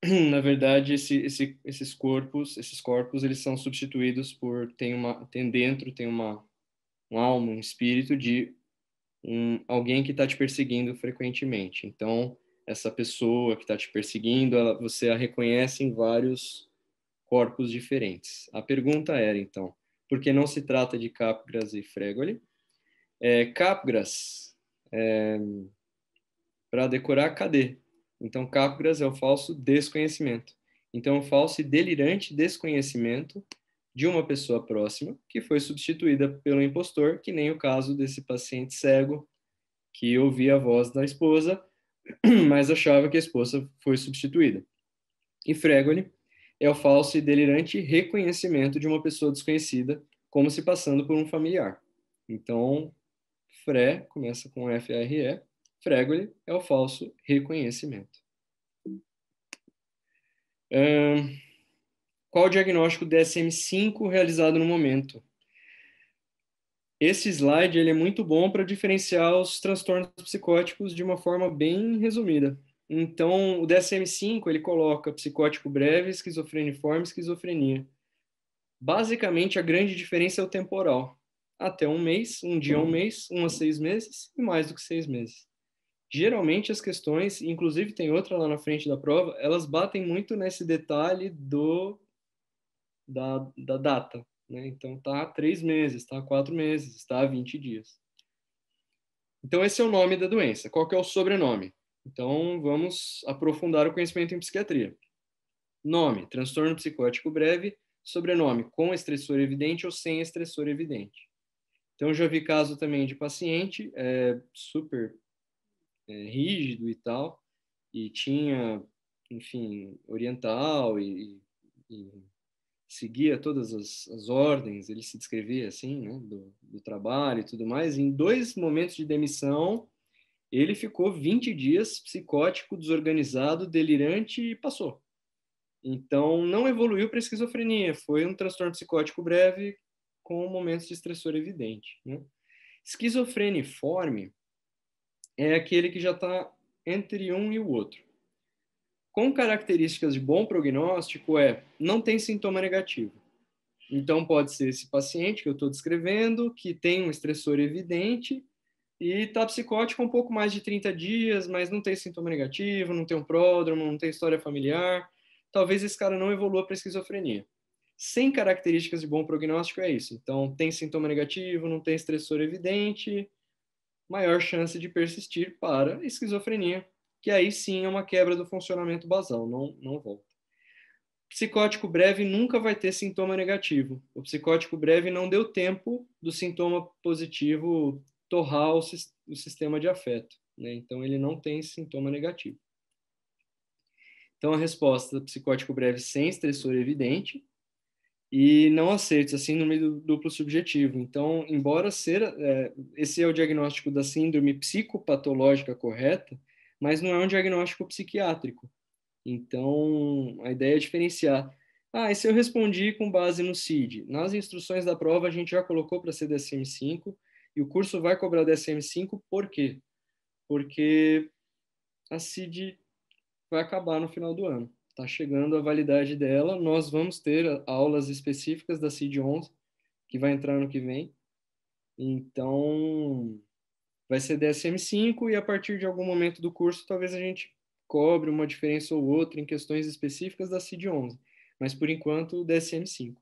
na verdade esse, esse, esses corpos, esses corpos, eles são substituídos por tem uma tem dentro tem uma um alma, um espírito de um, alguém que está te perseguindo frequentemente. Então, essa pessoa que está te perseguindo, ela, você a reconhece em vários corpos diferentes. A pergunta era, então, porque não se trata de Capgras e Fregoli? É, Capgras, é, para decorar, cadê? Então, Capgras é o falso desconhecimento. Então, o é falso e delirante desconhecimento de uma pessoa próxima que foi substituída pelo impostor, que nem o caso desse paciente cego que ouvia a voz da esposa mas achava que a esposa foi substituída. E frégole é o falso e delirante reconhecimento de uma pessoa desconhecida como se passando por um familiar. Então, fre começa com F-R-E, frégole é o falso reconhecimento. Um, qual o diagnóstico DSM-5 realizado no momento? Esse slide ele é muito bom para diferenciar os transtornos psicóticos de uma forma bem resumida. Então, o DSM-5 ele coloca psicótico breve, esquizofreniforme, esquizofrenia. Basicamente, a grande diferença é o temporal. Até um mês, um dia a um uhum. mês, um a seis meses e mais do que seis meses. Geralmente as questões, inclusive tem outra lá na frente da prova, elas batem muito nesse detalhe do da, da data. Né? Então está há três meses, está há quatro meses, está há 20 dias. Então esse é o nome da doença. Qual que é o sobrenome? Então vamos aprofundar o conhecimento em psiquiatria. Nome: transtorno psicótico breve. Sobrenome: com estressor evidente ou sem estressor evidente. Então já vi caso também de paciente é, super é, rígido e tal, e tinha, enfim, oriental e, e seguia todas as, as, ordens, ele se descrevia assim, né, do, do, trabalho e tudo mais. Em dois momentos de demissão, ele ficou 20 dias psicótico, desorganizado, delirante e passou. Então, não evoluiu para esquizofrenia, foi um transtorno psicótico breve com momentos de estressor evidente. Né? Esquizofreniforme é aquele que já está entre um e o outro com características de bom prognóstico é não tem sintoma negativo. Então, pode ser esse paciente que eu estou descrevendo, que tem um estressor evidente e está psicótico um pouco mais de 30 dias, mas não tem sintoma negativo, não tem um pródromo, não tem história familiar. Talvez esse cara não evolua para esquizofrenia. Sem características de bom prognóstico é isso. Então, tem sintoma negativo, não tem estressor evidente, maior chance de persistir para esquizofrenia que aí sim é uma quebra do funcionamento basal, não, não volta. Psicótico breve nunca vai ter sintoma negativo. O psicótico breve não deu tempo do sintoma positivo torrar o, o sistema de afeto, né? então ele não tem sintoma negativo. Então a resposta psicótico breve sem estressor é evidente e não aceitos, assim, no meio duplo subjetivo. Então, embora ser é, esse é o diagnóstico da síndrome psicopatológica correta, mas não é um diagnóstico psiquiátrico. Então, a ideia é diferenciar. Ah, e se eu respondi com base no CID? Nas instruções da prova, a gente já colocou para ser DSM-5, e o curso vai cobrar DSM-5 por quê? Porque a CID vai acabar no final do ano. Está chegando a validade dela, nós vamos ter aulas específicas da CID-11, que vai entrar no que vem. Então, vai ser DSM-5 e a partir de algum momento do curso talvez a gente cobre uma diferença ou outra em questões específicas da CID-11, mas por enquanto DSM-5.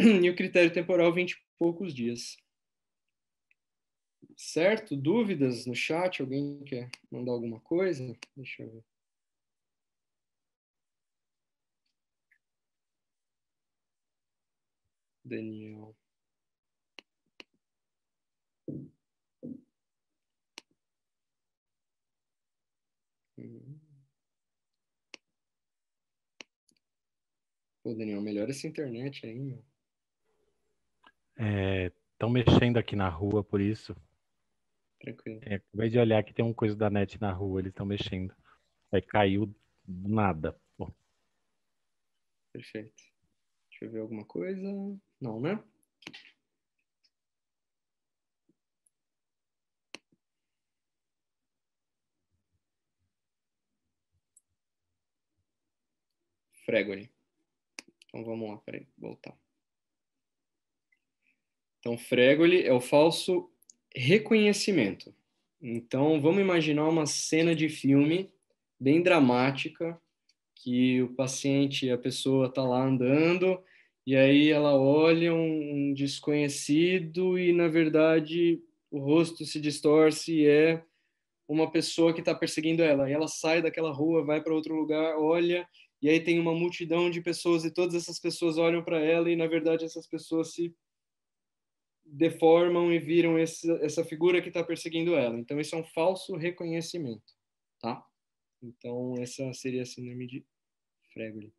E o critério temporal 20 e poucos dias. Certo? Dúvidas no chat? Alguém quer mandar alguma coisa? Deixa eu ver. Daniel. Pô, Daniel, melhora essa internet aí, meu. É, estão mexendo aqui na rua, por isso. Tranquilo. É, acabei de olhar que tem uma coisa da net na rua, eles estão mexendo. Aí é, caiu nada. Pô. Perfeito. Deixa eu ver alguma coisa. Não, né? Prego aí. Então vamos lá, peraí, voltar. Então, Fregoli é o falso reconhecimento. Então, vamos imaginar uma cena de filme bem dramática que o paciente, a pessoa está lá andando e aí ela olha um desconhecido e na verdade o rosto se distorce e é uma pessoa que está perseguindo ela. E ela sai daquela rua, vai para outro lugar, olha e aí tem uma multidão de pessoas e todas essas pessoas olham para ela e na verdade essas pessoas se deformam e viram esse, essa figura que está perseguindo ela. Então isso é um falso reconhecimento, tá? Então essa seria a síndrome de Fregoli.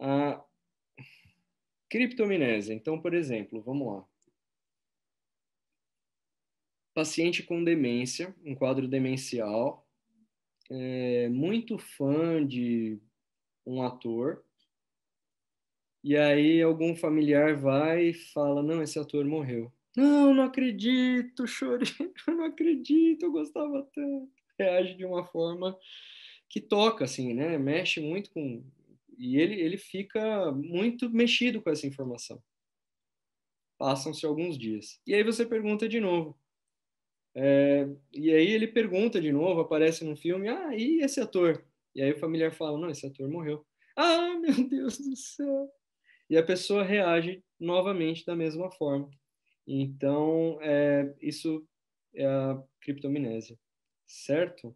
A criptominésia. Então, por exemplo, vamos lá paciente com demência, um quadro demencial, é, muito fã de um ator. E aí algum familiar vai e fala: "Não, esse ator morreu". "Não, não acredito", chorei. "Não acredito, eu gostava tanto". Reage de uma forma que toca assim, né? Mexe muito com e ele ele fica muito mexido com essa informação. Passam-se alguns dias. E aí você pergunta de novo. É, e aí ele pergunta de novo, aparece no filme, ah, e esse ator? E aí o familiar fala: não, esse ator morreu. Ah, meu Deus do céu! E a pessoa reage novamente da mesma forma. Então, é, isso é a criptoamnésia, certo?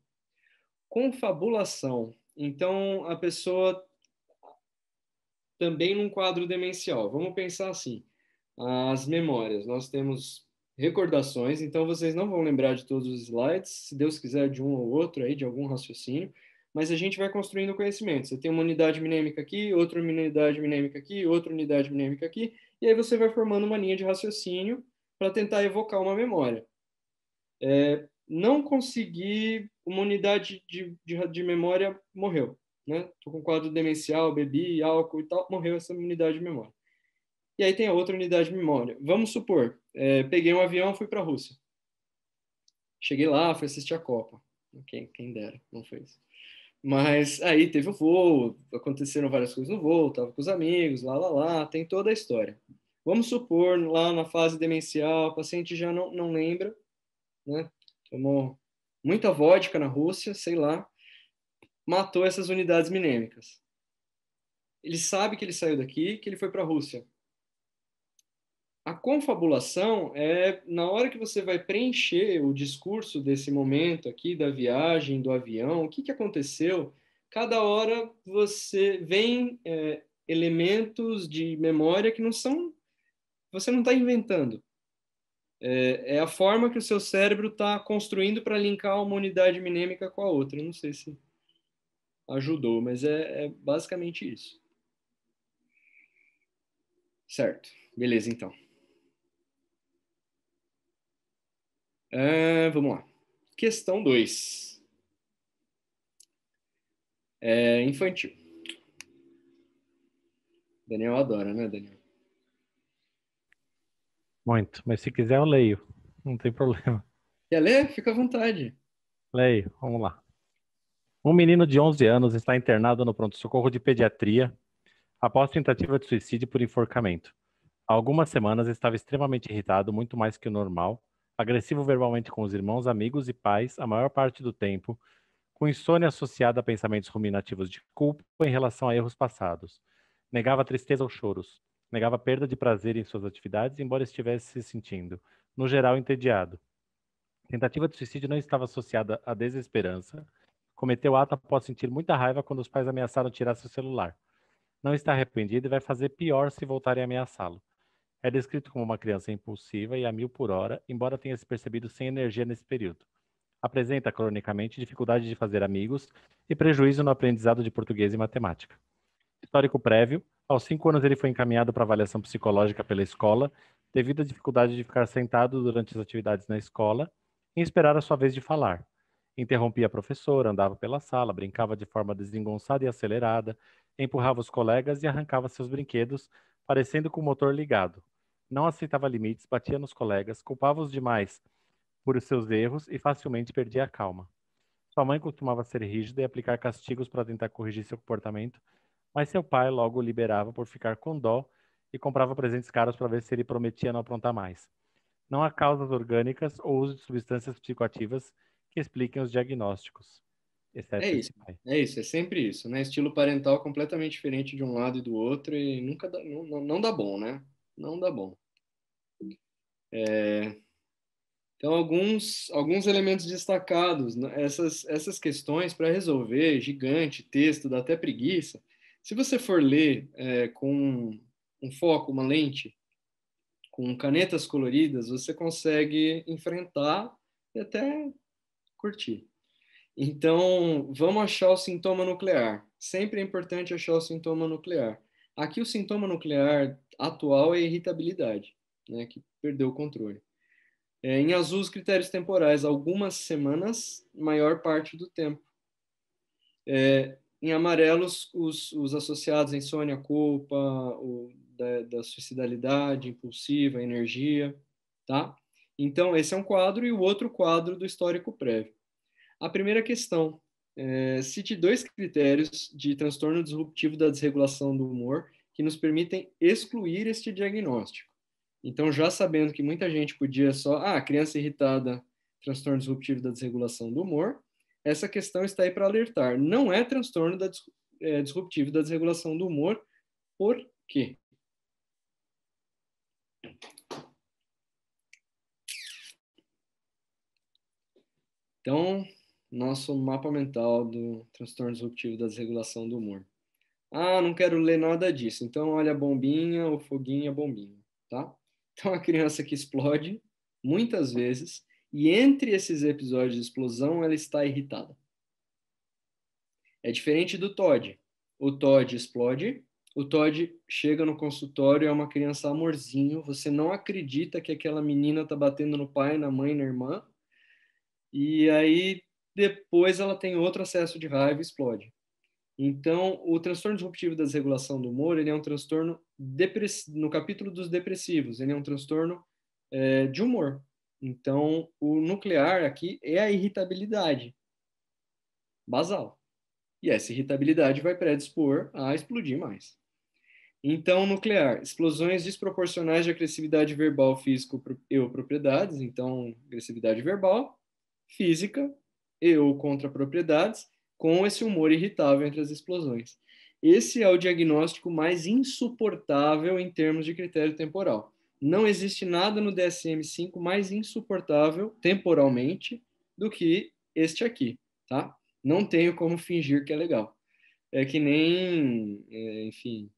Confabulação. Então, a pessoa também num quadro demencial. Vamos pensar assim: as memórias. Nós temos recordações, então vocês não vão lembrar de todos os slides, se Deus quiser, de um ou outro aí, de algum raciocínio, mas a gente vai construindo conhecimento. Você tem uma unidade minêmica aqui, outra unidade minêmica aqui, outra unidade minêmica aqui, e aí você vai formando uma linha de raciocínio para tentar evocar uma memória. É, não consegui, uma unidade de, de, de memória morreu. Né? Tô com quadro demencial, bebi álcool e tal, morreu essa unidade de memória. E aí tem a outra unidade de memória. Vamos supor, é, peguei um avião, fui para a Rússia. Cheguei lá, fui assistir a Copa. Quem, quem dera, não foi isso. Mas aí teve o voo, aconteceram várias coisas no voo, estava com os amigos, lá, lá, lá, tem toda a história. Vamos supor, lá na fase demencial, o paciente já não, não lembra, né? Tomou muita vodka na Rússia, sei lá, matou essas unidades minêmicas. Ele sabe que ele saiu daqui, que ele foi para a Rússia. A confabulação é na hora que você vai preencher o discurso desse momento aqui, da viagem, do avião, o que, que aconteceu. Cada hora você vem é, elementos de memória que não são. Você não está inventando. É, é, a forma que o seu cérebro está construindo para linkar uma unidade minêmica com a outra. não sei se ajudou, mas é, é basicamente isso. Certo. Beleza, então. Uh, vamos lá. Questão 2. É infantil. Daniel adora, né, Daniel? Muito, mas se quiser eu leio, não tem problema. Quer ler? Fica à vontade. Leio, vamos lá. Um menino de 11 anos está internado no pronto-socorro de pediatria após tentativa de suicídio por enforcamento. Há algumas semanas estava extremamente irritado, muito mais que o normal, agressivo verbalmente com os irmãos, amigos e pais a maior parte do tempo, com insônia associada a pensamentos ruminativos de culpa em relação a erros passados. Negava tristeza ou choros. Negava perda de prazer em suas atividades, embora estivesse se sentindo, no geral, entediado. Tentativa de suicídio não estava associada à desesperança. Cometeu ato após sentir muita raiva quando os pais ameaçaram tirar seu celular. Não está arrependido e vai fazer pior se voltarem a ameaçá-lo. É descrito como uma criança impulsiva e a mil por hora, embora tenha se percebido sem energia nesse período. Apresenta cronicamente dificuldade de fazer amigos e prejuízo no aprendizado de português e matemática. Histórico prévio: aos cinco anos ele foi encaminhado para avaliação psicológica pela escola, devido à dificuldade de ficar sentado durante as atividades na escola e esperar a sua vez de falar. Interrompia a professora, andava pela sala, brincava de forma desengonçada e acelerada, empurrava os colegas e arrancava seus brinquedos parecendo com o motor ligado. Não aceitava limites, batia nos colegas, culpava os demais por seus erros e facilmente perdia a calma. Sua mãe costumava ser rígida e aplicar castigos para tentar corrigir seu comportamento, mas seu pai logo o liberava por ficar com dó e comprava presentes caros para ver se ele prometia não aprontar mais. Não há causas orgânicas ou uso de substâncias psicoativas que expliquem os diagnósticos é isso, assim é isso, é sempre isso, né? Estilo parental completamente diferente de um lado e do outro e nunca dá, não, não dá bom, né? Não dá bom. É... Então, alguns, alguns elementos destacados, né? essas, essas questões para resolver, gigante, texto, dá até preguiça. Se você for ler é, com um foco, uma lente, com canetas coloridas, você consegue enfrentar e até curtir. Então, vamos achar o sintoma nuclear. Sempre é importante achar o sintoma nuclear. Aqui, o sintoma nuclear atual é irritabilidade, né, que perdeu o controle. É, em azul, os critérios temporais, algumas semanas, maior parte do tempo. É, em amarelo, os, os associados à insônia, culpa, o, da, da suicidalidade impulsiva, energia, tá? Então, esse é um quadro e o outro quadro do histórico prévio. A primeira questão, é, cite dois critérios de transtorno disruptivo da desregulação do humor que nos permitem excluir este diagnóstico. Então, já sabendo que muita gente podia só, ah, criança irritada, transtorno disruptivo da desregulação do humor, essa questão está aí para alertar. Não é transtorno da, é, disruptivo da desregulação do humor, por quê? Então, nosso mapa mental do transtorno disruptivo da desregulação do humor. Ah, não quero ler nada disso. Então, olha a bombinha, o foguinho, a bombinha, tá? Então, a criança que explode, muitas vezes, e entre esses episódios de explosão, ela está irritada. É diferente do Todd. O Todd explode, o Todd chega no consultório, é uma criança amorzinho, você não acredita que aquela menina tá batendo no pai, na mãe, na irmã, e aí depois ela tem outro acesso de raiva e explode. Então, o transtorno disruptivo da desregulação do humor, ele é um transtorno, no capítulo dos depressivos, ele é um transtorno é, de humor. Então, o nuclear aqui é a irritabilidade basal. E essa irritabilidade vai predispor a explodir mais. Então, nuclear, explosões desproporcionais de agressividade verbal, físico e propriedades, então agressividade verbal, física e ou contra propriedades, com esse humor irritável entre as explosões. Esse é o diagnóstico mais insuportável em termos de critério temporal. Não existe nada no DSM-5 mais insuportável temporalmente do que este aqui, tá? Não tenho como fingir que é legal. É que nem, é, enfim,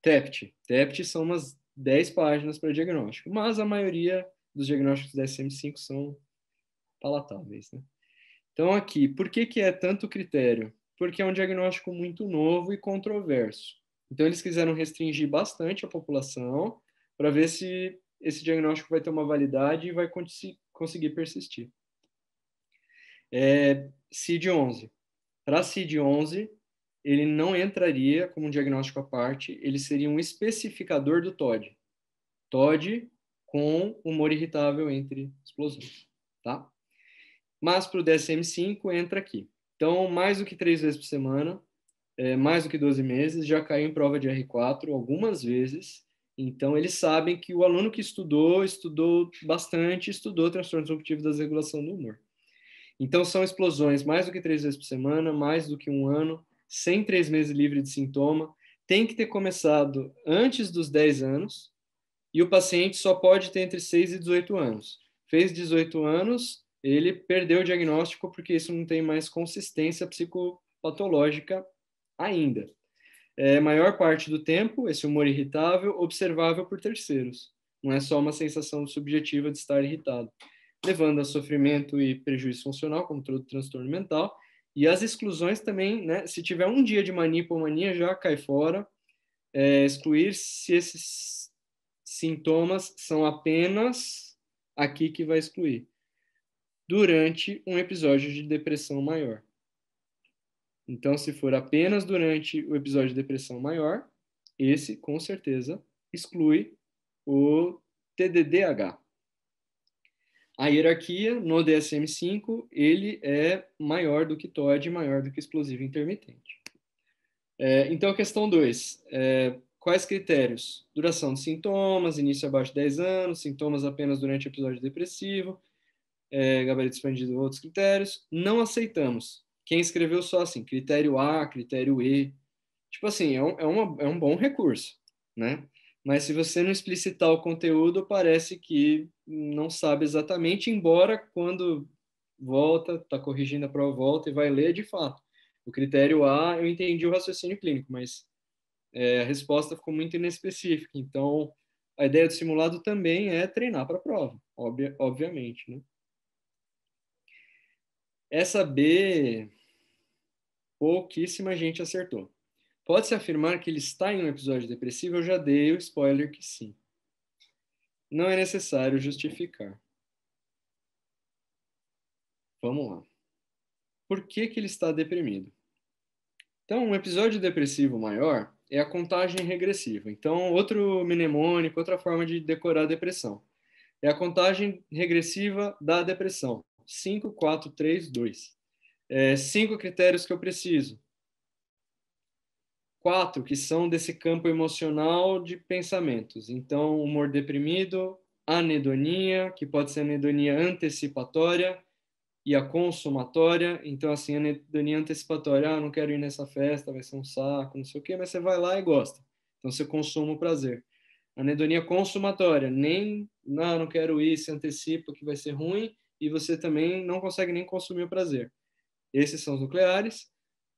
TEPT. TEPT são umas 10 páginas para diagnóstico, mas a maioria dos diagnósticos DSM-5 são palatáveis, né? Então, aqui, por que, que é tanto critério? Porque é um diagnóstico muito novo e controverso. Então, eles quiseram restringir bastante a população para ver se esse diagnóstico vai ter uma validade e vai conseguir persistir. É, CID-11. Para CID-11, ele não entraria como um diagnóstico à parte, ele seria um especificador do TOD. TOD com humor irritável entre explosões, tá? mas para o DSM-5 entra aqui. Então, mais do que três vezes por semana, é, mais do que 12 meses, já caiu em prova de R4 algumas vezes. Então, eles sabem que o aluno que estudou, estudou bastante, estudou transtorno disruptivo da regulação do humor. Então, são explosões mais do que três vezes por semana, mais do que um ano, sem três meses livre de sintoma. Tem que ter começado antes dos 10 anos e o paciente só pode ter entre 6 e 18 anos. Fez 18 anos, ele perdeu o diagnóstico porque isso não tem mais consistência psicopatológica ainda. É, maior parte do tempo, esse humor irritável observável por terceiros. Não é só uma sensação subjetiva de estar irritado, levando a sofrimento e prejuízo funcional, como todo transtorno mental, e as exclusões também, né? Se tiver um dia de mania ou mania já cai fora. É, excluir se esses sintomas são apenas aqui que vai excluir durante um episódio de depressão maior. Então, se for apenas durante o episódio de depressão maior, esse com certeza exclui o TDDH. A hierarquia no DSM-5 ele é maior do que TOD, maior do que explosivo intermitente. É, então, questão 2. É, quais critérios? Duração de sintomas, início abaixo de 10 anos, sintomas apenas durante episódio depressivo, é, gabarito expandido, outros critérios. Não aceitamos. Quem escreveu só assim, critério A, critério E. Tipo assim, é um, é, uma, é um bom recurso, né? Mas se você não explicitar o conteúdo, parece que não sabe exatamente, embora quando volta, está corrigindo a prova, volta e vai ler, de fato. O critério A, eu entendi o raciocínio clínico, mas é, a resposta ficou muito inespecífica. Então, a ideia do simulado também é treinar para a prova, obvia, obviamente, né? Essa B, pouquíssima gente acertou. Pode-se afirmar que ele está em um episódio depressivo? Eu já dei o spoiler que sim. Não é necessário justificar. Vamos lá. Por que, que ele está deprimido? Então, um episódio depressivo maior é a contagem regressiva. Então, outro mnemônico, outra forma de decorar a depressão. É a contagem regressiva da depressão. 5, 4, 3, 2. É, cinco critérios que eu preciso. Quatro que são desse campo emocional de pensamentos. Então, humor deprimido, anedonia, que pode ser anedonia antecipatória e a consumatória. Então, assim, anedonia antecipatória, ah, não quero ir nessa festa, vai ser um saco, não sei o quê, mas você vai lá e gosta. Então, você consuma o prazer. Anedonia consumatória, nem, não, ah, não quero ir, se antecipa que vai ser ruim e você também não consegue nem consumir o prazer. Esses são os nucleares.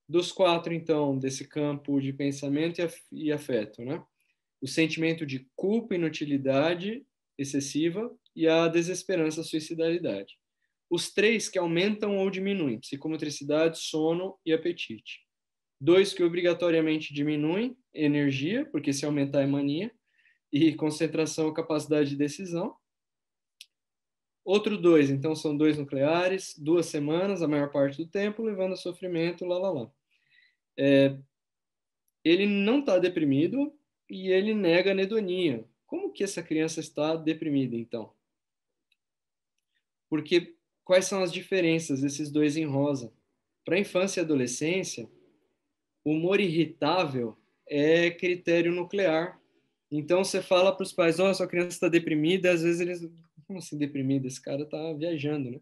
Dos quatro, então, desse campo de pensamento e afeto, né? O sentimento de culpa, inutilidade excessiva e a desesperança, a suicidalidade. Os três que aumentam ou diminuem, psicomotricidade, sono e apetite. Dois que obrigatoriamente diminuem, energia, porque se aumentar é mania, e concentração, capacidade de decisão. Outro dois, então são dois nucleares, duas semanas, a maior parte do tempo, levando a sofrimento, lá, lá, lá. É, ele não está deprimido e ele nega a anedonia. Como que essa criança está deprimida, então? Porque quais são as diferenças desses dois em rosa? Para infância e adolescência, humor irritável é critério nuclear. Então você fala para os pais, ó, oh, sua criança está deprimida, às vezes eles como assim deprimido? Esse cara tá viajando, né?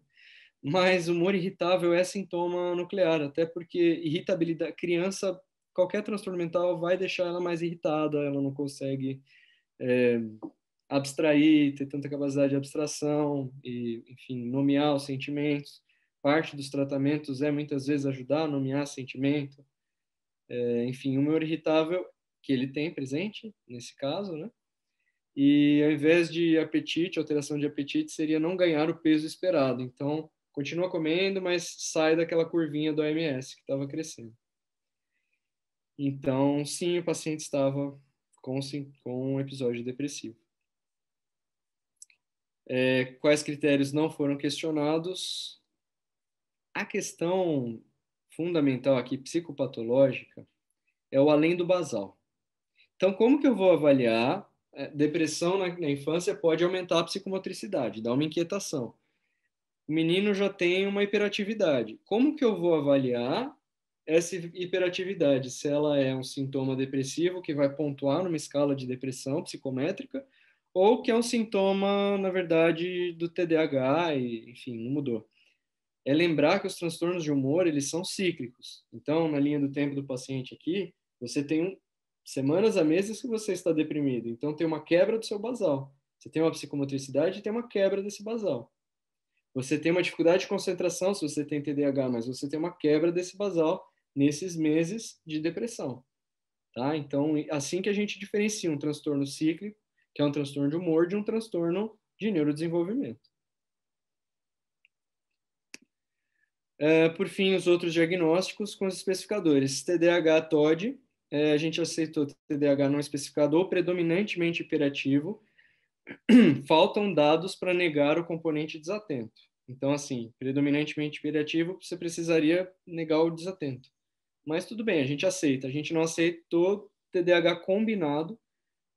Mas humor irritável é sintoma nuclear, até porque irritabilidade, criança, qualquer transtorno mental vai deixar ela mais irritada, ela não consegue é, abstrair, ter tanta capacidade de abstração e, enfim, nomear os sentimentos. Parte dos tratamentos é muitas vezes ajudar a nomear sentimento. É, enfim, o humor irritável que ele tem presente nesse caso, né? E ao invés de apetite, alteração de apetite, seria não ganhar o peso esperado. Então, continua comendo, mas sai daquela curvinha do AMS que estava crescendo. Então, sim, o paciente estava com, com um episódio depressivo. É, quais critérios não foram questionados? A questão fundamental aqui, psicopatológica, é o além do basal. Então, como que eu vou avaliar é, depressão na, na, infância pode aumentar a psicomotricidade, dá uma inquietação. O menino já tem uma hiperatividade. Como que eu vou avaliar essa hiperatividade? Se ela é um sintoma depressivo que vai pontuar numa escala de depressão psicométrica ou que é um sintoma, na verdade, do TDAH e, enfim, não mudou. É lembrar que os transtornos de humor, eles são cíclicos. Então, na linha do tempo do paciente aqui, você tem um, semanas a meses que você está deprimido. Então tem uma quebra do seu basal. Você tem uma psicomotricidade e tem uma quebra desse basal. Você tem uma dificuldade de concentração se você tem TDAH, mas você tem uma quebra desse basal nesses meses de depressão. Tá? Então, assim que a gente diferencia um transtorno cíclico, que é um transtorno de humor, de um transtorno de neurodesenvolvimento. É, por fim, os outros diagnósticos com os especificadores: TDAH, TOD, é, a gente aceitou TDAH não especificado ou predominantemente hiperativo. Faltam dados para negar o componente desatento. Então, assim, predominantemente hiperativo, você precisaria negar o desatento. Mas tudo bem, a gente aceita. A gente não aceitou TDAH combinado,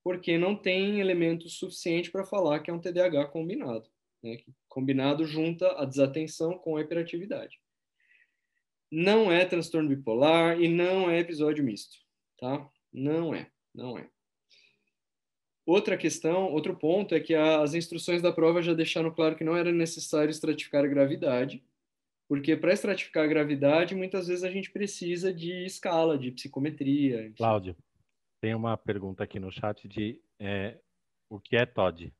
porque não tem elemento suficiente para falar que é um TDAH combinado. Né? combinado junta a desatenção com a hiperatividade. Não é transtorno bipolar e não é episódio misto. Tá? Não é, não é. Outra questão, outro ponto é que as instruções da prova já deixaram claro que não era necessário estratificar a gravidade, porque para estratificar a gravidade, muitas vezes a gente precisa de escala, de psicometria. Enfim. Cláudio, tem uma pergunta aqui no chat de é, o que é TOD?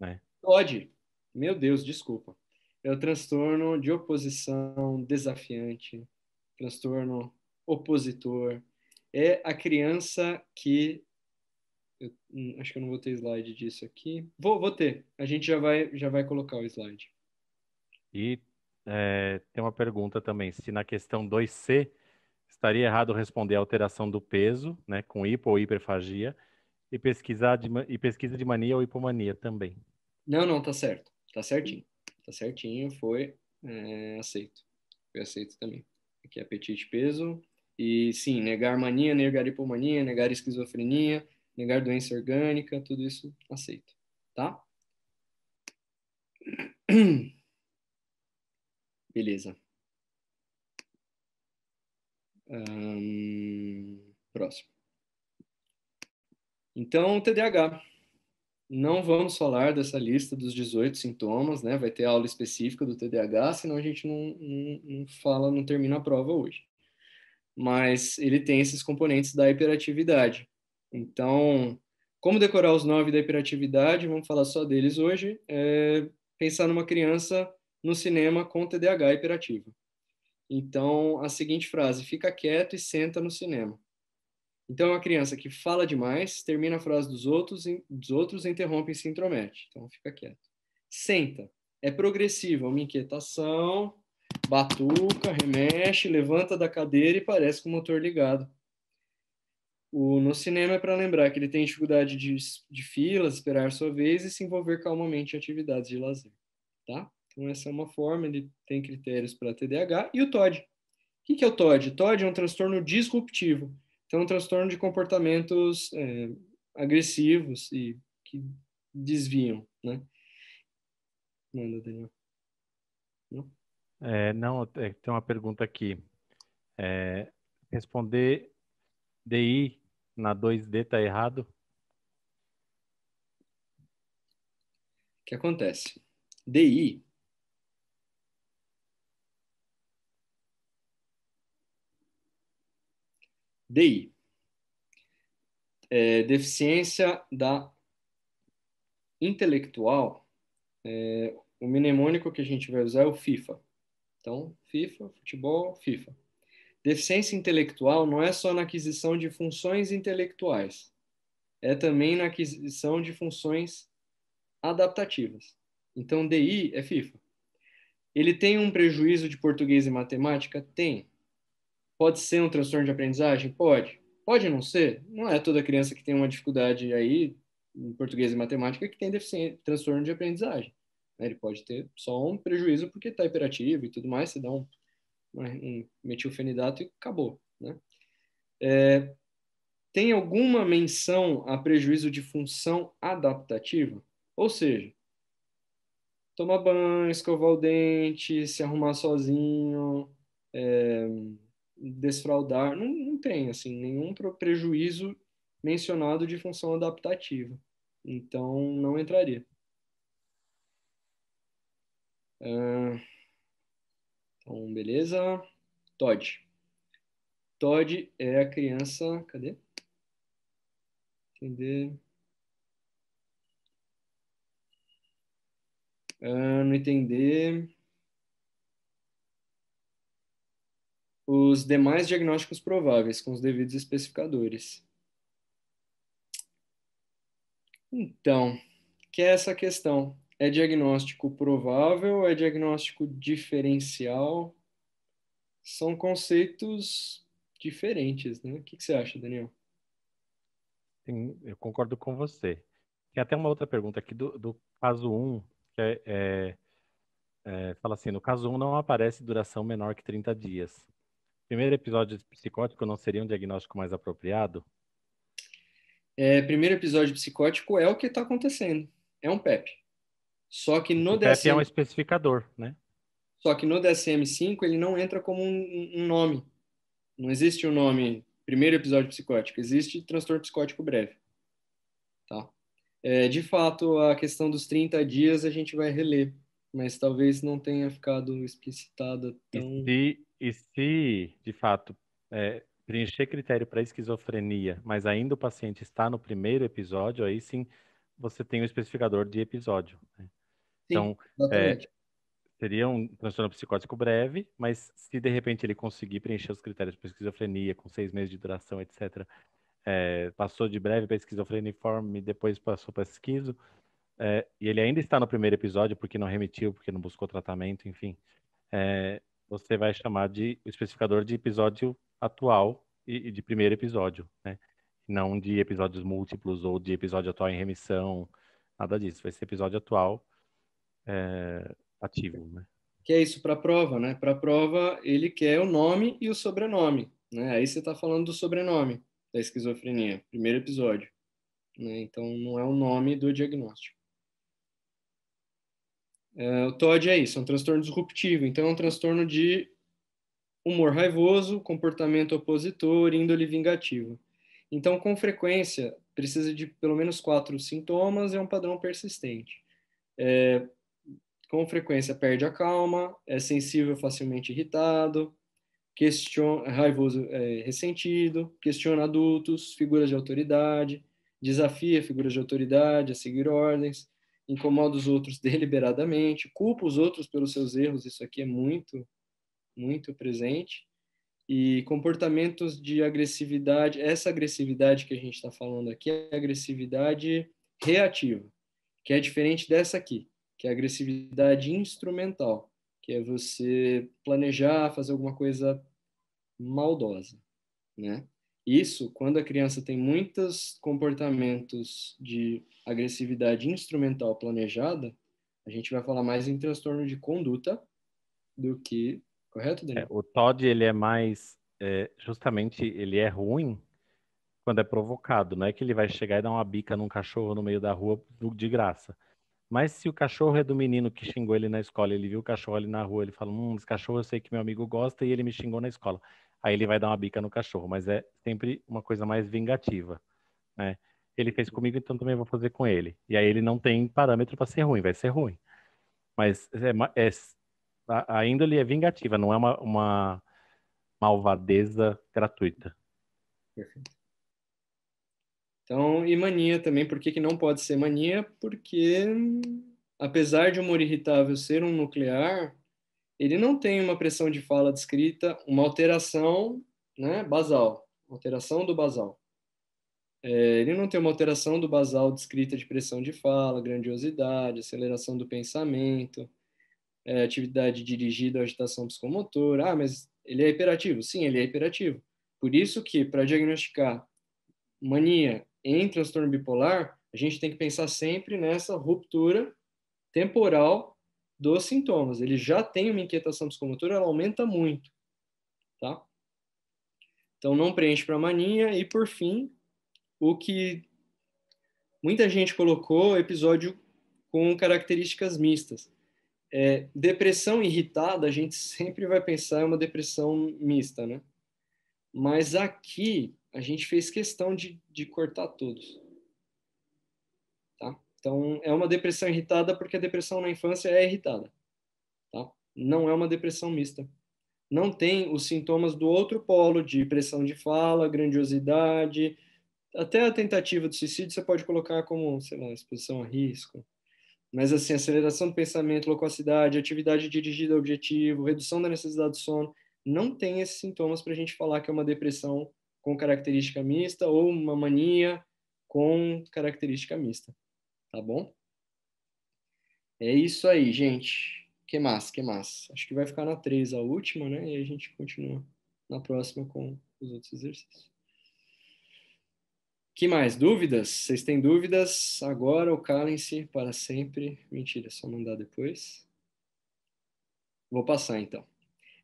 Né? TOD, meu Deus, desculpa. É o transtorno de oposição desafiante, transtorno opositor, é a criança que. Eu, hum, acho que eu não vou ter slide disso aqui. Vou, vou ter. A gente já vai, já vai colocar o slide. E é, tem uma pergunta também: se na questão 2C estaria errado responder a alteração do peso, né, com hipo ou hiperfagia, e, pesquisar de, e pesquisa de mania ou hipomania também. Não, não, tá certo. Tá certinho. Tá certinho, foi é, aceito. Foi aceito também. Aqui é apetite peso, e sim, negar mania, negar hipomania, negar esquizofrenia, negar doença orgânica, tudo isso aceito, tá? Beleza. próximo. Então, o TDAH. Não vamos falar dessa lista dos 18 sintomas, né? Vai ter aula específica do TDAH, senão a gente não, não, não fala, não termina a prova hoje mas ele tem esses componentes da hiperatividade. Então, como decorar os nove da hiperatividade? Vamos falar só deles hoje. É pensar numa criança no cinema com TDAH hiperativo. Então, a seguinte frase: fica quieto e senta no cinema. Então, é uma criança que fala demais, termina a frase dos outros, dos outros interrompe e se intromete. Então, fica quieto. Senta. É progressivo, é uma inquietação, batuca, remexe, levanta da cadeira e parece com o motor ligado. O, no cinema é para lembrar que ele tem dificuldade de, de filas, esperar sua vez e se envolver calmamente em atividades de lazer. Tá? Então, essa é uma forma, ele tem critérios para TDAH. E o TOD. O que, que é o TOD? TOD é um transtorno disruptivo. Então, é um transtorno de comportamentos é, agressivos e que desviam. Né? Manda, Daniel. Não? É, não, é, tem uma pergunta aqui. É, responder DI na 2D está errado? O que acontece? DI DI é, deficiência da intelectual, é, o mnemônico que a gente vai usar é o FIFA. Então, FIFA, futebol, FIFA. Deficiência intelectual não é só na aquisição de funções intelectuais, é também na aquisição de funções adaptativas. Então, DI é FIFA. Ele tem um prejuízo de português e matemática? Tem. Pode ser um transtorno de aprendizagem? Pode. Pode não ser? Não é toda criança que tem uma dificuldade aí em português e matemática que tem transtorno de aprendizagem. Né? Ele pode ter só um prejuízo porque está hiperativo e tudo mais, você dá um, um metilfenidato e acabou. Né? É, tem alguma menção a prejuízo de função adaptativa? Ou seja, tomar banho, escovar o dente, se arrumar sozinho, é, não, não tem assim nenhum prejuízo mencionado de função adaptativa. Então não entraria então, beleza. Todd. Todd é a criança. Cadê? Entender. Uh, não entender. Os demais diagnósticos prováveis com os devidos especificadores. Então, que é essa questão? É diagnóstico provável? É diagnóstico diferencial? São conceitos diferentes, né? O que, que você acha, Daniel? Sim, eu concordo com você. Tem até uma outra pergunta aqui do, do caso 1, que é, é, é, fala assim, no caso 1 não aparece duração menor que 30 dias. Primeiro episódio psicótico não seria um diagnóstico mais apropriado? É, primeiro episódio psicótico é o que está acontecendo. É um PEP. Só que no o DSM... é um especificador, né? Só que no DSM-5 ele não entra como um, um nome. Não existe o um nome primeiro episódio psicótico, existe transtorno psicótico breve. Tá? É, de fato, a questão dos 30 dias a gente vai reler, mas talvez não tenha ficado explicitada tão... E se, e se de fato, é, preencher critério para esquizofrenia, mas ainda o paciente está no primeiro episódio, aí sim você tem o um especificador de episódio. Né? então, é, seria um transtorno psicótico breve, mas se de repente ele conseguir preencher os critérios para esquizofrenia, com seis meses de duração, etc., é, eh, passou de breve para esquizofreniforme, depois passou para esquizo, é, e ele ainda está no primeiro episódio porque não remitiu, porque não buscou tratamento, enfim, é, você vai chamar de especificador de episódio atual e, e de primeiro episódio, né? Não de episódios múltiplos ou de episódio atual em remissão, nada disso. Vai ser episódio atual é, ativo, né? Que é isso para a prova, né? Para a prova, ele quer o nome e o sobrenome, né? Aí você está falando do sobrenome da esquizofrenia, primeiro episódio. Né? Então, não é o nome do diagnóstico. É, o TOD é isso, é um transtorno disruptivo. Então, é um transtorno de humor raivoso, comportamento opositor, índole vingativa. Então, com frequência, precisa de pelo menos quatro sintomas e é um padrão persistente. É, com frequência perde a calma, é sensível, facilmente irritado, questiona, raivoso, é, ressentido, questiona adultos, figuras de autoridade, desafia figuras de autoridade a seguir ordens, incomoda os outros deliberadamente, culpa os outros pelos seus erros, isso aqui é muito, muito presente. E comportamentos de agressividade, essa agressividade que a gente está falando aqui é agressividade reativa, que é diferente dessa aqui, que é a agressividade instrumental, que é você planejar fazer alguma coisa maldosa, né? Isso, quando a criança tem muitos comportamentos de agressividade instrumental planejada, a gente vai falar mais em transtorno de conduta do que, correto, é, Daniel? É, o Todd, ele é mais, é, justamente, ele é ruim quando é provocado. Não é que ele vai chegar e dar uma bica num cachorro no meio da rua de graça. Mas se o cachorro é do menino que xingou ele na escola, ele viu o cachorro ali na rua, ele fala: Hum, esse cachorro eu sei que meu amigo gosta e ele me xingou na escola. Aí ele vai dar uma bica no cachorro, mas é sempre uma coisa mais vingativa, né? Ele fez comigo, então também vou fazer com ele. E aí ele não tem parâmetro para ser ruim, vai ser ruim. Mas é, é, a, a índole é vingativa, não é uma, uma malvadeza gratuita. Perfeito. Então, e mania também, por que, que não pode ser mania? Porque, apesar de humor irritável ser um nuclear, ele não tem uma pressão de fala descrita, uma alteração né, basal, alteração do basal. É, ele não tem uma alteração do basal descrita de pressão de fala, grandiosidade, aceleração do pensamento, é, atividade dirigida à agitação psicomotora. Ah, mas ele é hiperativo? Sim, ele é hiperativo. Por isso que, para diagnosticar mania em transtorno bipolar, a gente tem que pensar sempre nessa ruptura temporal dos sintomas. Ele já tem uma inquietação psicomotora, ela aumenta muito, tá? Então não preenche para mania e por fim, o que muita gente colocou, episódio com características mistas. É, depressão irritada, a gente sempre vai pensar em uma depressão mista, né? Mas aqui a gente fez questão de, de cortar todos. Tá? Então, é uma depressão irritada porque a depressão na infância é irritada. Tá? Não é uma depressão mista. Não tem os sintomas do outro polo de pressão de fala, grandiosidade, até a tentativa de suicídio você pode colocar como, sei lá, exposição a risco. Mas assim, aceleração do pensamento, loquacidade, atividade dirigida ao objetivo, redução da necessidade de sono, não tem esses sintomas para a gente falar que é uma depressão com característica mista ou uma mania com característica mista, tá bom? É isso aí, gente. Que massa, que massa. Acho que vai ficar na 3 a última, né? E a gente continua na próxima com os outros exercícios. Que mais? Dúvidas? Vocês têm dúvidas? Agora ou calem-se para sempre. Mentira, é só mandar depois. Vou passar então.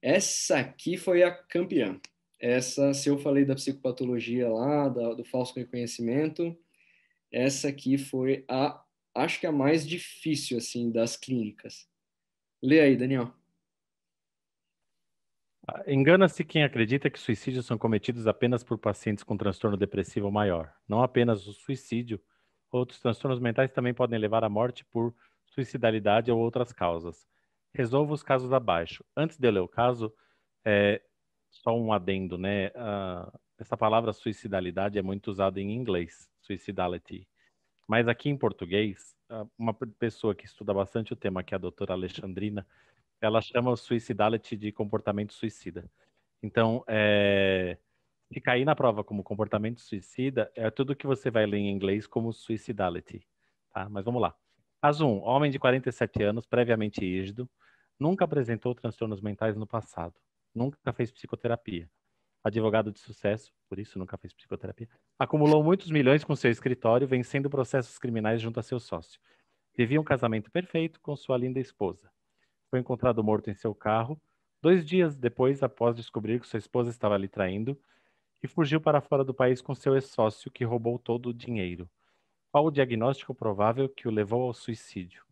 Essa aqui foi a campeã. Essa, se eu falei da psicopatologia lá, da, do falso reconhecimento, essa aqui foi a, acho que a mais difícil, assim, das clínicas. Lê aí, Daniel. Ah, engana-se quem acredita que suicídios são cometidos apenas por pacientes com transtorno depressivo maior. Não apenas o suicídio, outros transtornos mentais também podem levar à morte por suicidalidade ou outras causas. Resolva os casos abaixo. Antes de eu ler o caso, é, só um adendo, né? Uh, essa palavra suicidalidade é muito usada em inglês, suicidality. Mas aqui em português, uma pessoa que estuda bastante o tema, que é a doutora Alexandrina, ela chama o suicidality de comportamento suicida. Então, é, se cair na prova como comportamento suicida, é tudo que você vai ler em inglês como suicidality. Tá? Mas vamos lá. Caso 1. Homem de 47 anos, previamente rígido, nunca apresentou transtornos mentais no passado nunca fez psicoterapia. Advogado de sucesso, por isso nunca fez psicoterapia. Acumulou muitos milhões com seu escritório, vencendo processos criminais junto a seu sócio. Vivia um casamento perfeito com sua linda esposa. Foi encontrado morto em seu carro, dois dias depois, após descobrir que sua esposa estava lhe traindo, e fugiu para fora do país com seu ex-sócio, que roubou todo o dinheiro. Qual o diagnóstico provável que o levou ao suicídio?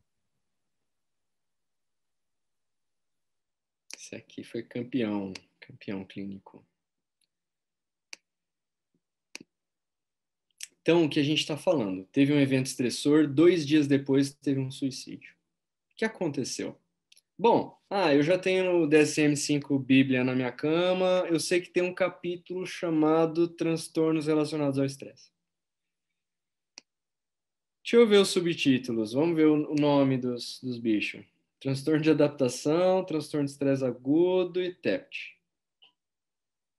Esse aqui foi campeão, campeão clínico. Então, o que a gente está falando? Teve um evento estressor, dois dias depois teve um suicídio. O que aconteceu? Bom, ah, eu já tenho o DSM-5 Bíblia na minha cama, eu sei que tem um capítulo chamado Transtornos Relacionados ao Estresse. Deixa eu ver os subtítulos, vamos ver o nome dos, dos bichos transtorno de adaptação, transtorno de estresse agudo e TEPT.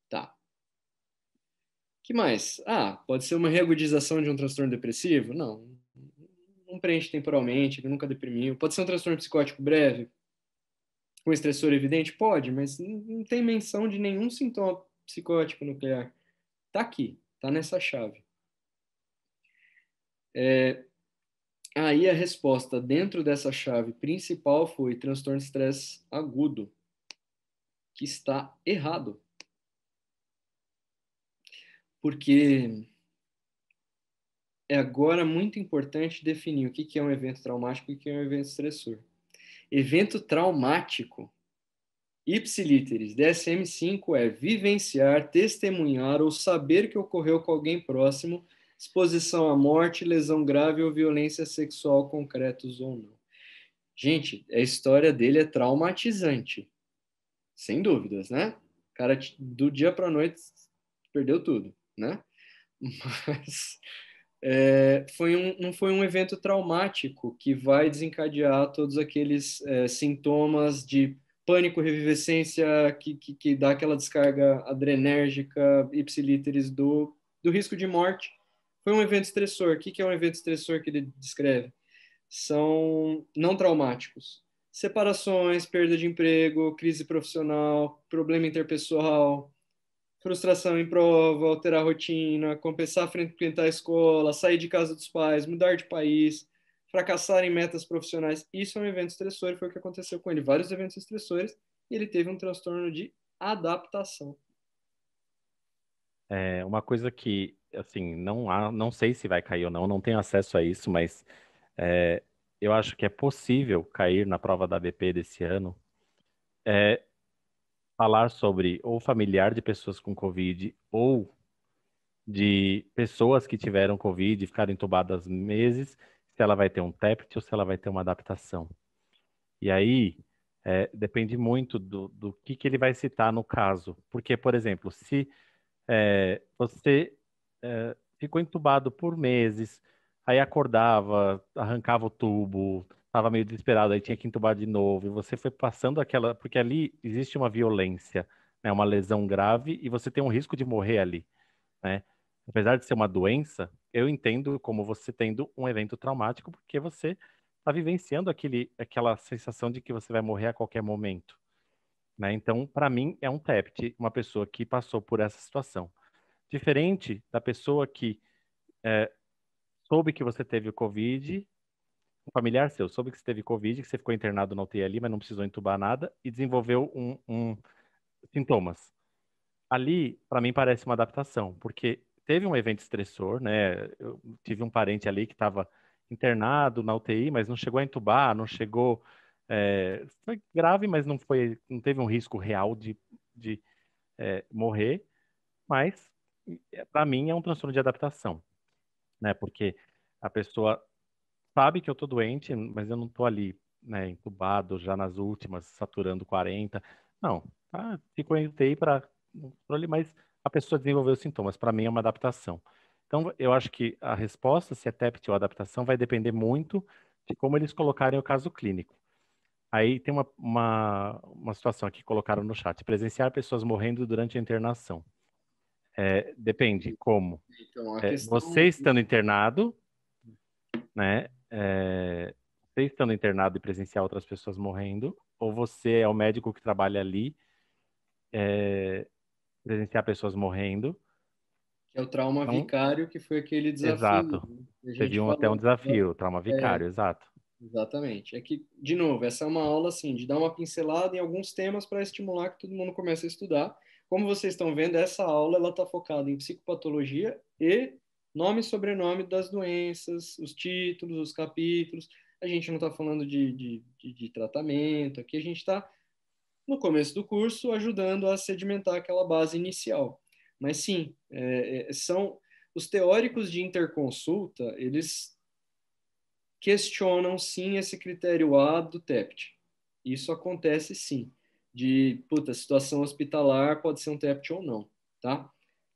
Tá. que mais? Ah, pode ser uma reagudização de um transtorno depressivo? Não. Não preenche temporalmente, ele nunca deprimiu. Pode ser um transtorno psicótico breve? Com estressor evidente? Pode, mas não tem menção de nenhum sintoma psicótico nuclear. Tá aqui, tá nessa chave. É, Aí a resposta dentro dessa chave principal foi transtorno de estresse agudo, que está errado. Porque é agora muito importante definir o que é um evento traumático e o que é um evento estressor. Evento traumático, ipsiliteris, DSM-5 é vivenciar, testemunhar ou saber que ocorreu com alguém próximo exposição à morte, lesão grave ou violência sexual concretos ou não. Gente, a história dele é traumatizante. Sem dúvidas, né? O cara do dia para noite perdeu tudo, né? Mas é, foi um, não foi um evento traumático que vai desencadear todos aqueles é, sintomas de pânico, revivescência, que, que, que, dá aquela descarga adrenérgica, ipsilíteres do, do risco de morte foi um evento estressor. O que é um evento estressor que ele descreve? São não traumáticos. Separações, perda de emprego, crise profissional, problema interpessoal, frustração em prova, alterar a rotina, compensar frequentar a escola, sair de casa dos pais, mudar de país, fracassar em metas profissionais. Isso é um evento estressor, foi o que aconteceu com ele. Vários eventos estressores e ele teve um transtorno de adaptação. É, uma coisa que assim, não há, não sei se vai cair ou não, não tenho acesso a isso, mas é, eu acho que é possível cair na prova da BP desse ano. É, falar sobre ou familiar de pessoas com Covid ou de pessoas que tiveram Covid e ficaram entubadas meses, se ela vai ter um TEPT ou se ela vai ter uma adaptação. E aí, é, depende muito do, do que, que ele vai citar no caso. Porque, por exemplo, se é, você é, ficou entubado por meses, aí acordava, arrancava o tubo, estava meio desesperado, aí tinha que entubar de novo, e você foi passando aquela, porque ali existe uma violência, né, uma lesão grave, e você tem um risco de morrer ali, né? Apesar de ser uma doença, eu entendo como você tendo um evento traumático, porque você está vivenciando aquele, aquela sensação de que você vai morrer a qualquer momento. Né? Então, para mim, é um TEPT, uma pessoa que passou por essa situação. Diferente da pessoa que é, soube que você teve o Covid, um familiar seu soube que você teve Covid, que você ficou internado na UTI ali, mas não precisou entubar nada, e desenvolveu um, um sintomas. Ali, para mim, parece uma adaptação, porque teve um evento estressor, né? Eu tive um parente ali que estava internado na UTI, mas não chegou a entubar, não chegou. É, foi grave, mas não foi, não teve um risco real de, de é, morrer. Mas é, para mim, é um transtorno de adaptação, né? Porque a pessoa sabe que eu tô doente, mas eu não tô ali, né, entubado, já nas últimas, saturando 40. Não, tá, ficou em UTI para controle, mas a pessoa desenvolveu sintomas. Para mim, é uma adaptação. Então, eu acho que a resposta, se é TEPT ou adaptação, vai depender muito de como eles colocarem o caso clínico. Aí tem uma, uma, uma situação aqui que colocaram no chat: presenciar pessoas morrendo durante a internação. É, depende, como? Então, é, você é estando internado, né? É, você estando internado e presenciar outras pessoas morrendo, ou você é o médico que trabalha ali, é, presenciar pessoas morrendo. Que é o trauma então, vicário, que foi aquele desafio. Exato. Né? Teve um, até um desafio, trauma é, vicário, exato. Exatamente. É que, de novo, essa é uma aula assim, de dar uma pincelada em alguns temas para estimular que todo mundo comece a estudar. Como vocês estão vendo, essa aula está focada em psicopatologia e nome e sobrenome das doenças, os títulos, os capítulos. A gente não está falando de, de, de, de tratamento, aqui a gente está, no começo do curso, ajudando a sedimentar aquela base inicial. Mas sim, é, é, são os teóricos de interconsulta, eles questionam sim esse critério A do TEPT. Isso acontece sim de puta, situação hospitalar pode ser um TEPT ou não, tá?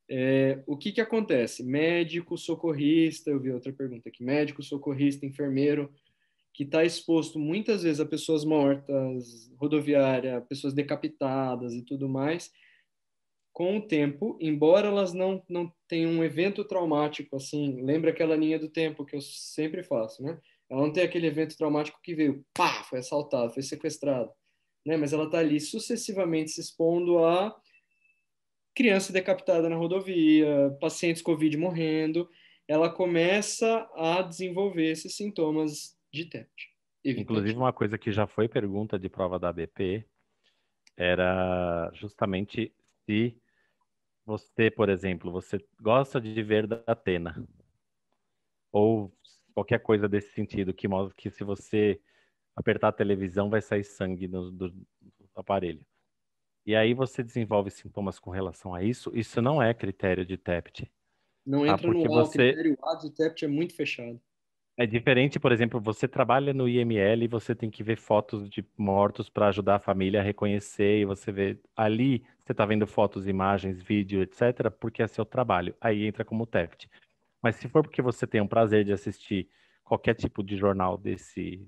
É, o que, que acontece? Médico, socorrista, eu vi outra pergunta aqui, médico, socorrista, enfermeiro, que está exposto muitas vezes a pessoas mortas, rodoviária, pessoas decapitadas e tudo mais, com o tempo, embora elas não, não tenham um evento traumático, assim, lembra aquela linha do tempo que eu sempre faço, né? Ela não tem aquele evento traumático que veio, pá, foi assaltado, foi sequestrado né? Mas ela está ali sucessivamente se expondo a criança decapitada na rodovia, pacientes Covid morrendo. Ela começa a desenvolver esses sintomas de TEPT. Inclusive, uma coisa que já foi pergunta de prova da BP era justamente se você, por exemplo, você gosta de ver da Atena ou qualquer coisa desse sentido que mostra que se você apertar a televisão, vai sair sangue do, do, do aparelho. E aí você desenvolve sintomas com relação a isso. Isso não é critério de TEPT. Não tá? entra tá? no UOL, você... critério A de TEPT é muito fechado. É diferente, por exemplo, você trabalha no IML e você tem que ver fotos de mortos para ajudar a família a reconhecer e você vê ali, você está vendo fotos, imagens, vídeo, etc, porque é seu trabalho. Aí entra como TEPT. Mas se for porque você tem um prazer de assistir qualquer tipo de jornal desse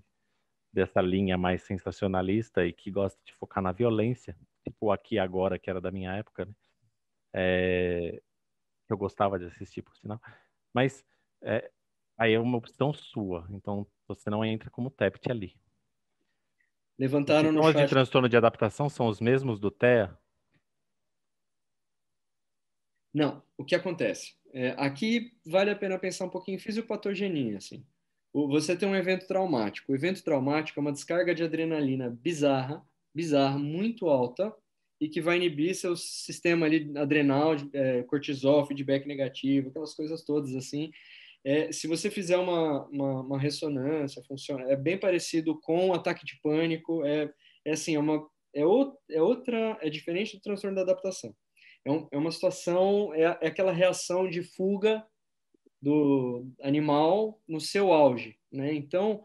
dessa linha mais sensacionalista e que gosta de focar na violência, tipo aqui agora que era da minha época, né? É, eu gostava de assistir por sinal, mas é, aí é uma opção sua, então você não entra como TEPT ali. Levantaram no chat. de transtorno de adaptação são os mesmos do TEA? Não, o que acontece? É, aqui vale a pena pensar um pouquinho em fisiopatogenia, assim. Você tem um evento traumático. O evento traumático é uma descarga de adrenalina bizarra, bizarra, muito alta, e que vai inibir seu sistema ali adrenal, é, cortisol, feedback negativo, aquelas coisas todas assim. É, se você fizer uma, uma, uma, ressonância, funciona. É bem parecido com ataque de pânico. É, é assim, é uma é, o, é outra, é diferente do transtorno da adaptação. É, um, é uma situação, é, é aquela reação de fuga do animal no seu auge, né? Então,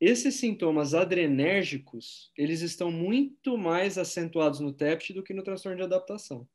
esses sintomas adrenérgicos, eles estão muito mais acentuados no TEPT do que no transtorno de adaptação.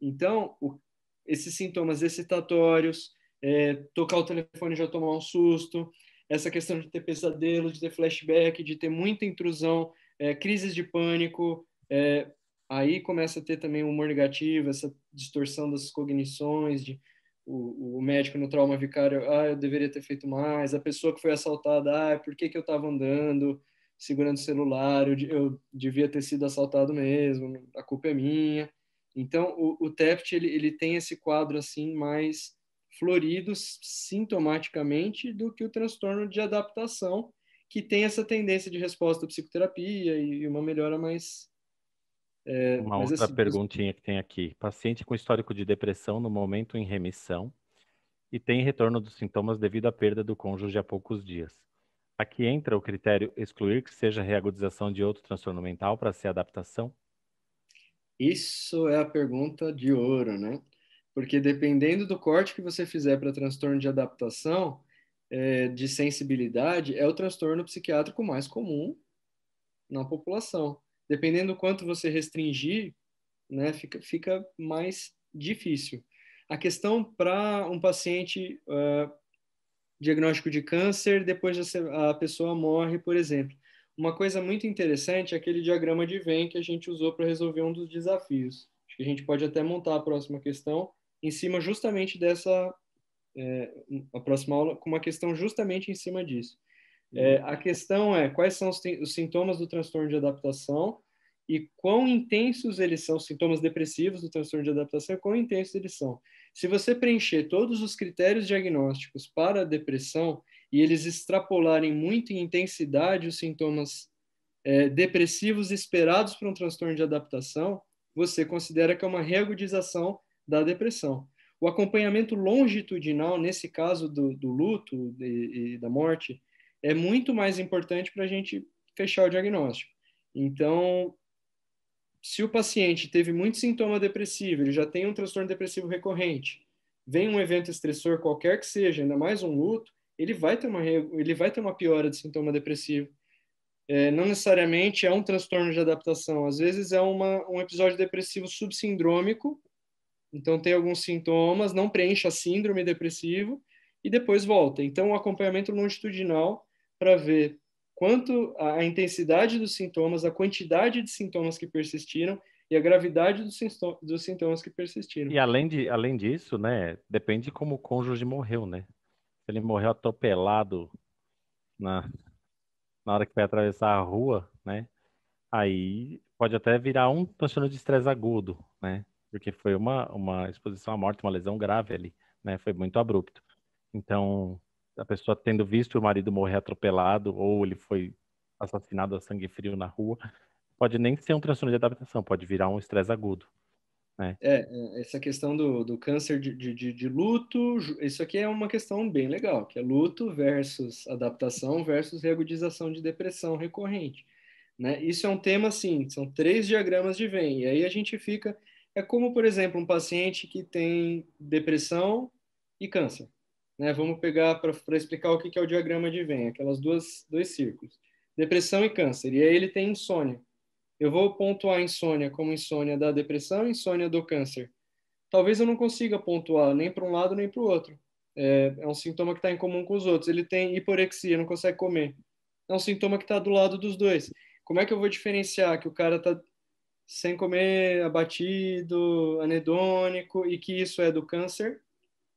Então, o, esses sintomas excitatórios, é, tocar o telefone e já tomar um susto, essa questão de ter pesadelo, de ter flashback, de ter muita intrusão, é, crises de pânico, é, aí começa a ter também o humor negativo, essa distorção das cognições, de o, o, médico no trauma vicário, ah, eu deveria ter feito mais, a pessoa que foi assaltada, ah, por que, que eu estava andando segurando o celular, eu, eu, devia ter sido assaltado mesmo, a culpa é minha. Então, o, o TEPT, ele, ele tem esse quadro, assim, mais florido sintomaticamente do que o transtorno de adaptação, que tem essa tendência de resposta à psicoterapia e, e uma melhora mais é, Uma outra assim, perguntinha que tem aqui. Paciente com histórico de depressão no momento em remissão e tem retorno dos sintomas devido à perda do cônjuge há poucos dias. Aqui entra o critério excluir que seja reagudização de outro transtorno mental para ser adaptação? Isso é a pergunta de ouro, né? Porque dependendo do corte que você fizer para transtorno de adaptação, é, de sensibilidade, é o transtorno psiquiátrico mais comum na população. Dependendo do quanto você restringir, né, fica, fica mais difícil. A questão para um paciente uh, diagnóstico de câncer, depois a pessoa morre, por exemplo. Uma coisa muito interessante é aquele diagrama de Venn que a gente usou para resolver um dos desafios. Acho que a gente pode até montar a próxima questão em cima justamente dessa, é, a próxima aula com uma questão justamente em cima disso. É, a questão é quais são os, os, sintomas do transtorno de adaptação e quão intensos eles são, sintomas depressivos do transtorno de adaptação, quão intensos eles são. Se você preencher todos os critérios diagnósticos para a depressão e eles extrapolarem muito em intensidade os sintomas é, depressivos esperados para um transtorno de adaptação, você considera que é uma reagudização da depressão. O acompanhamento longitudinal, nesse caso do, do luto e da morte, é muito mais importante para a gente fechar o diagnóstico. Então, se o paciente teve muito sintoma depressivo, ele já tem um transtorno depressivo recorrente, vem um evento estressor qualquer que seja, ainda mais um luto, ele vai ter uma, ele vai ter uma piora de sintoma depressivo. É, não necessariamente é um transtorno de adaptação, às vezes é uma, um episódio depressivo subsindrômico, então tem alguns sintomas, não preenche a síndrome depressivo e depois volta. Então, o acompanhamento longitudinal para ver quanto a intensidade dos sintomas, a quantidade de sintomas que persistiram e a gravidade dos, dos sintomas que persistiram. E além, de, além disso, né, depende de como o cônjuge morreu, né? Se ele morreu atropelado na, na hora que vai atravessar a rua, né? Aí pode até virar um transtorno de estresse agudo, né? Porque foi uma, uma exposição à morte, uma lesão grave ali, né? Foi muito abrupto. Então, a pessoa tendo visto o marido morrer atropelado ou ele foi assassinado a sangue frio na rua, pode nem ser um transtorno de adaptação, pode virar um estresse agudo. Né? É, é essa questão do, do câncer de, de, de, luto, isso aqui é uma questão bem legal, que é luto versus adaptação versus reagudização de depressão recorrente. Né? Isso é um tema, assim, são três diagramas de Venn, e aí a gente fica... É como, por exemplo, um paciente que tem depressão e câncer. Né? Vamos pegar para explicar o que, que é o diagrama de Venn, aquelas duas dois círculos. Depressão e câncer. E aí ele tem insônia. Eu vou pontuar insônia como insônia da depressão e insônia do câncer. Talvez eu não consiga pontuar nem para um lado nem para o outro. É, é um sintoma que está em comum com os outros. Ele tem hiporexia, não consegue comer. É um sintoma que está do lado dos dois. Como é que eu vou diferenciar que o cara está sem comer, abatido, anedônico, e que isso é do câncer,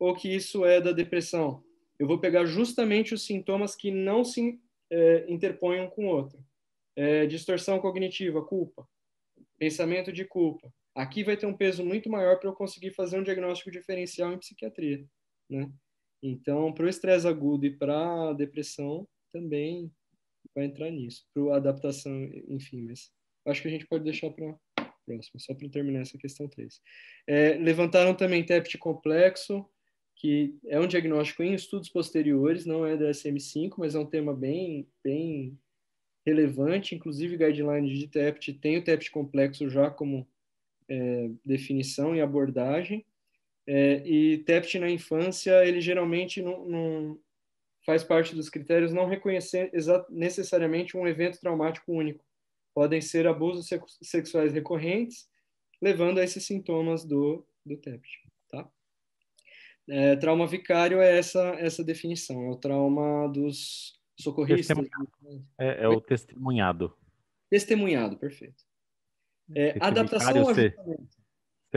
ou que isso é da depressão. Eu vou pegar justamente os sintomas que não se é, interponham com o outro. É, distorção cognitiva, culpa, pensamento de culpa. Aqui vai ter um peso muito maior para eu conseguir fazer um diagnóstico diferencial em psiquiatria, né? Então, para o estresse agudo e para a depressão também vai entrar nisso, para a adaptação, enfim, mas acho que a gente pode deixar para próximo, só para terminar essa questão 3. É, levantaram também TEPT complexo, que é um diagnóstico em estudos posteriores, não é da SM5, mas é um tema bem, bem relevante. Inclusive, guidelines de TEPT tem o TEPT complexo já como é, definição e abordagem. É, e TEPT na infância, ele geralmente não, não faz parte dos critérios não reconhecer necessariamente um evento traumático único. Podem ser abusos sexuais recorrentes, levando a esses sintomas do, do TEPT. É, trauma vicário é essa, essa definição, é o trauma dos socorristas. Né? É, é o testemunhado. Testemunhado, perfeito. É, adaptação ao você, você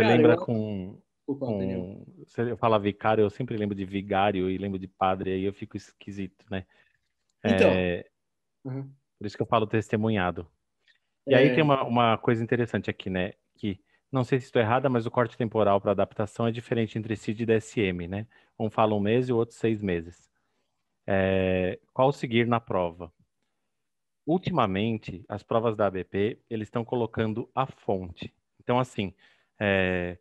lembra eu... com, Desculpa, com... Você fala vicário, eu sempre lembro de vigário e lembro de padre, aí eu fico esquisito, né? É, então. É... Uhum. Por isso que eu falo testemunhado. E é... aí tem uma, uma coisa interessante aqui, né? Que não sei se estou errada, mas o corte temporal para adaptação é diferente entre CID e DSM, né? Um fala um mês e o outro seis meses. É, qual seguir na prova? Ultimamente, as provas da ABP, eles estão colocando a fonte. Então, assim, é,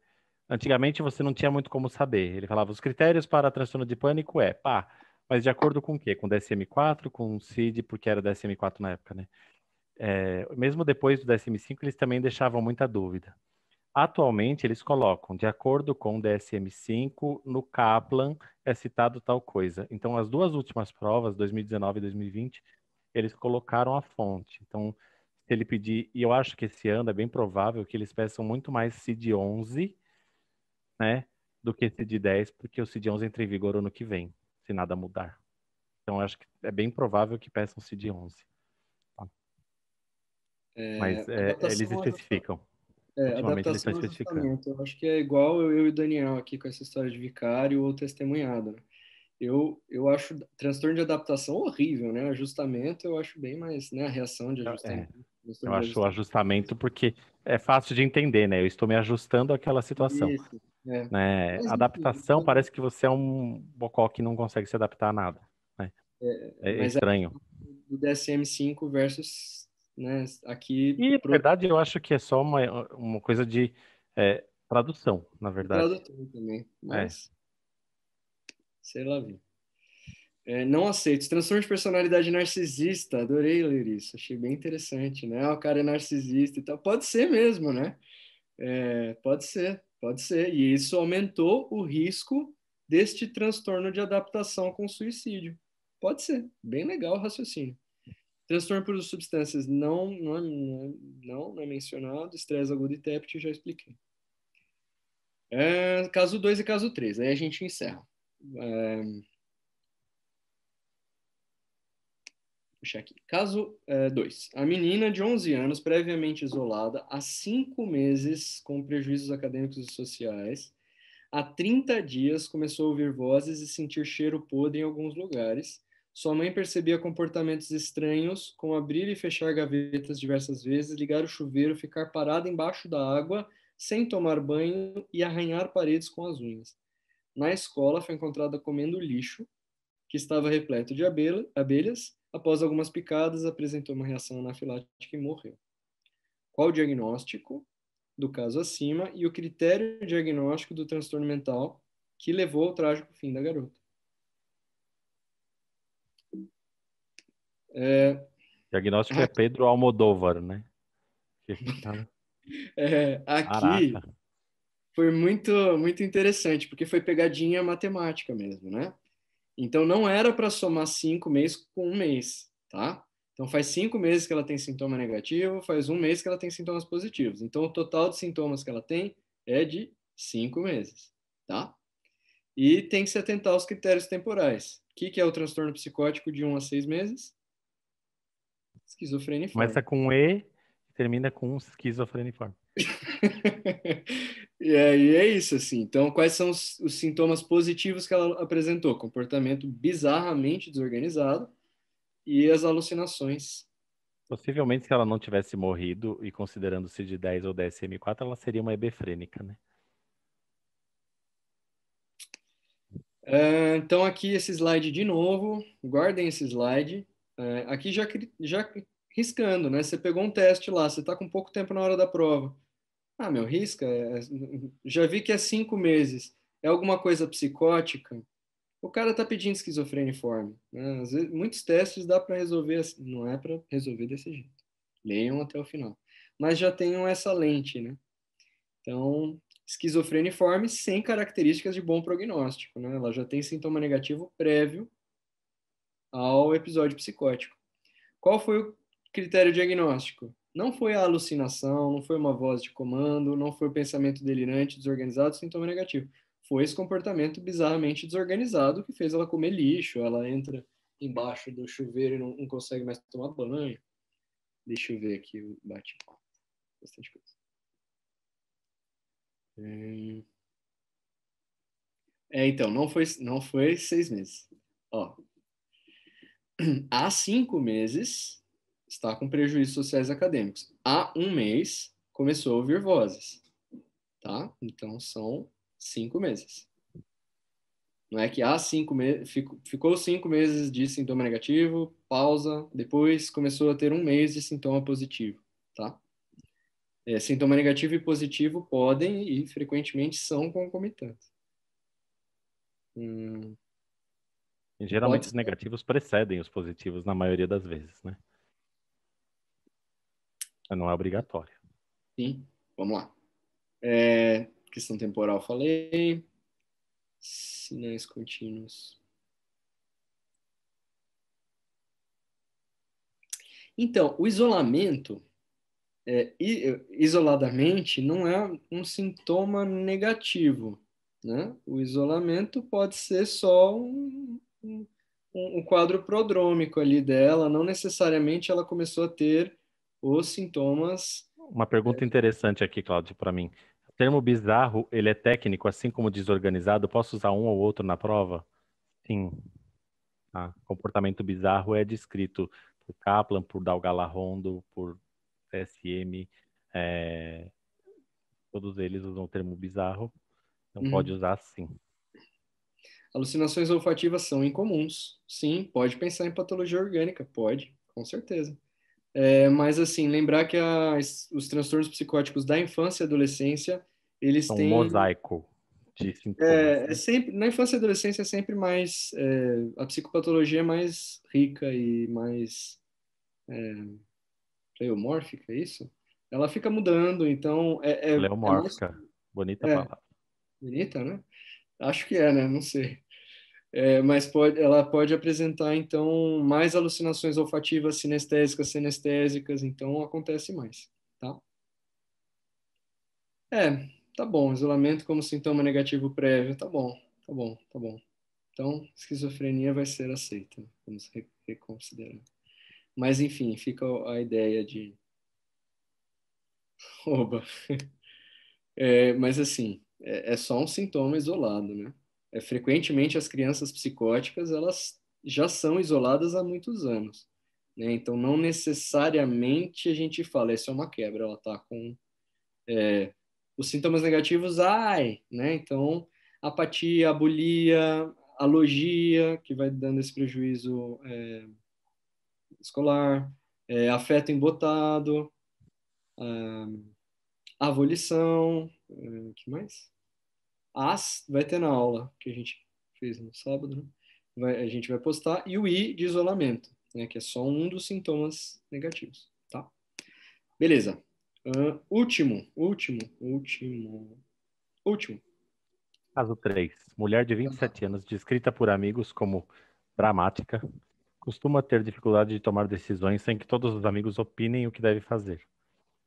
antigamente você não tinha muito como saber. Ele falava, os critérios para transtorno de pânico é, pá, mas de acordo com o quê? Com DSM-4, com CID, porque era DSM-4 na época, né? É, mesmo depois do DSM-5, eles também deixavam muita dúvida. Atualmente, eles colocam, de acordo com o DSM-5, no Kaplan é citado tal coisa. Então, as duas últimas provas, 2019 e 2020, eles colocaram a fonte. Então, se ele pedir, e eu acho que esse ano é bem provável que eles peçam muito mais CID 11, né, do que CID 10, porque o CID 11 entra em vigor ano que vem, se nada mudar. Então, eu acho que é bem provável que peçam CID 11. Tá? É, Mas é, eles especificam. É, tá adaptação é ele ajustamento. Eu acho que é igual eu, eu e o Daniel aqui com essa história de vicário ou testemunhado. Né? Eu, eu acho transtorno de adaptação horrível, né? Ajustamento eu acho bem mais, né? A reação de é, ajustamento. É, eu acho ajustamento. o ajustamento porque é fácil de entender, né? Eu estou me ajustando àquela situação. Isso, é. né? Mas, adaptação então parece que você é um bocó que não consegue se adaptar a nada. Né? É, é estranho. Do DSM-5 versus né? Aqui. E, pro... na verdade, eu acho que é só uma, uma coisa de é, tradução, na verdade. também, mas. É. Sei lá, vi. É, não aceito. Transtorno de personalidade narcisista. Adorei ler isso. Achei bem interessante, né? Ah, o cara é narcisista e tal. Pode ser mesmo, né? É, pode ser, pode ser. E isso aumentou o risco deste transtorno de adaptação com suicídio. Pode ser. Bem legal o raciocínio. Transtorno por substâncias não, não, é, não, não é mencionado, estresse agudo e TEPT já expliquei. É, caso 2 e caso 3, aí a gente encerra. É... aqui. Caso 2. É, a menina de 11 anos, previamente isolada há 5 meses com prejuízos acadêmicos e sociais, há 30 dias começou a ouvir vozes e sentir cheiro podre em alguns lugares sua mãe percebia comportamentos estranhos, como abrir e fechar gavetas diversas vezes, ligar o chuveiro, ficar parada embaixo da água sem tomar banho e arranhar paredes com as unhas. Na escola, foi encontrada comendo lixo, que estava repleto de abelhas. Após algumas picadas, apresentou uma reação anafilática e morreu. Qual o diagnóstico do caso acima e o critério diagnóstico do transtorno mental que levou ao trágico fim da garota? É... Diagnóstico é Pedro Almodóvar, né? é, aqui Caraca. foi muito, muito interessante, porque foi pegadinha matemática mesmo, né? Então não era para somar cinco meses com um mês, tá? Então faz cinco meses que ela tem sintoma negativo, faz um mês que ela tem sintomas positivos. Então o total de sintomas que ela tem é de cinco meses, tá? E tem que se atentar aos critérios temporais. O que, que é o transtorno psicótico de um a seis meses? Esquizofreniforme. Começa com E e termina com esquizofreniforme. e aí é isso, assim. Então, quais são os, os, sintomas positivos que ela apresentou? Comportamento bizarramente desorganizado e as alucinações. Possivelmente, se ela não tivesse morrido e considerando se de 10 ou DSM-4, ela seria uma hebefrênica, né? Uh, então, aqui esse slide de novo. Guardem esse slide. É, aqui já, já riscando, né? Você pegou um teste lá, você está com pouco tempo na hora da prova. Ah, meu, risca. É, é, já vi que é cinco meses. É alguma coisa psicótica? O cara está pedindo esquizofreniforme. Né? Vezes, muitos testes dá para resolver, assim, não é para resolver desse jeito. Leiam até o final. Mas já tenham essa lente, né? Então, informe sem características de bom prognóstico, né? Ela já tem sintoma negativo prévio ao episódio psicótico. Qual foi o critério diagnóstico? Não foi a alucinação, não foi uma voz de comando, não foi o pensamento delirante, desorganizado, sintoma negativo. Foi esse comportamento bizarramente desorganizado que fez ela comer lixo, ela entra embaixo do chuveiro e não, não consegue mais tomar banho. Deixa eu ver aqui, bate bastante coisa. É, então, não foi, não foi seis meses. Ó, há cinco meses está com prejuízos sociais acadêmicos. Há um mês começou a ouvir vozes, tá? Então são cinco meses. Não é que há cinco meses, ficou cinco meses de sintoma negativo, pausa, depois começou a ter um mês de sintoma positivo, tá? É, sintoma negativo e positivo podem e frequentemente são concomitantes. Hum. E geralmente Pode... os negativos precedem os positivos na maioria das vezes, né? Não é obrigatório. Sim, vamos lá. É, questão temporal, falei. Sinais contínuos. Então, o isolamento, é, isoladamente, não é um sintoma negativo. Né? O isolamento pode ser só um, um, quadro prodrômico ali dela, não necessariamente ela começou a ter os sintomas. Uma pergunta interessante aqui, Cláudio, para mim. O termo bizarro, ele é técnico, assim como desorganizado, posso usar um ou outro na prova? Sim. Ah, comportamento bizarro é descrito por Kaplan, por Dalgalarrondo, por TSM, é... Eh, todos eles usam o termo bizarro, então uhum. pode usar sim. Alucinações olfativas são incomuns. Sim, pode pensar em patologia orgânica, pode, com certeza. É, mas assim, lembrar que os transtornos psicóticos da infância e adolescência, eles são têm... Um mosaico de sintomas. É, né? é sempre, na infância e adolescência é sempre mais... É, a psicopatologia é mais rica e mais... É, pleomórfica, é isso? Ela fica mudando, então... É, é, é pleomórfica, mais... bonita é. palavra. Bonita, né? Acho que é, né? Não sei. É, mas pode, ela pode apresentar, então, mais alucinações olfativas sinestésicas, senestésicas, então acontece mais, tá? É, tá bom, isolamento como sintoma negativo prévio, tá bom, tá bom, tá bom. Então, esquizofrenia vai ser aceita, vamos reconsiderar. Mas, enfim, fica a ideia de. Oba! É, mas, assim, é, é só um sintoma isolado, né? é, frequentemente as crianças psicóticas elas já são isoladas há muitos anos. Né? Então, não necessariamente a gente fala, isso é uma quebra, ela está com é, os sintomas negativos, ai, né? Então, apatia, abulia, alogia, que vai dando esse prejuízo é, escolar, é, afeto embotado, ah, avolição, é, que mais? As vai ter na aula que a gente fez no sábado, né? vai, a gente vai postar, e o I de isolamento, né? que é só um dos sintomas negativos, tá? Beleza. Uh, último, último, último, último. Caso 3. Mulher de 27 anos, descrita por amigos como dramática, costuma ter dificuldade de tomar decisões sem que todos os amigos opinem o que deve fazer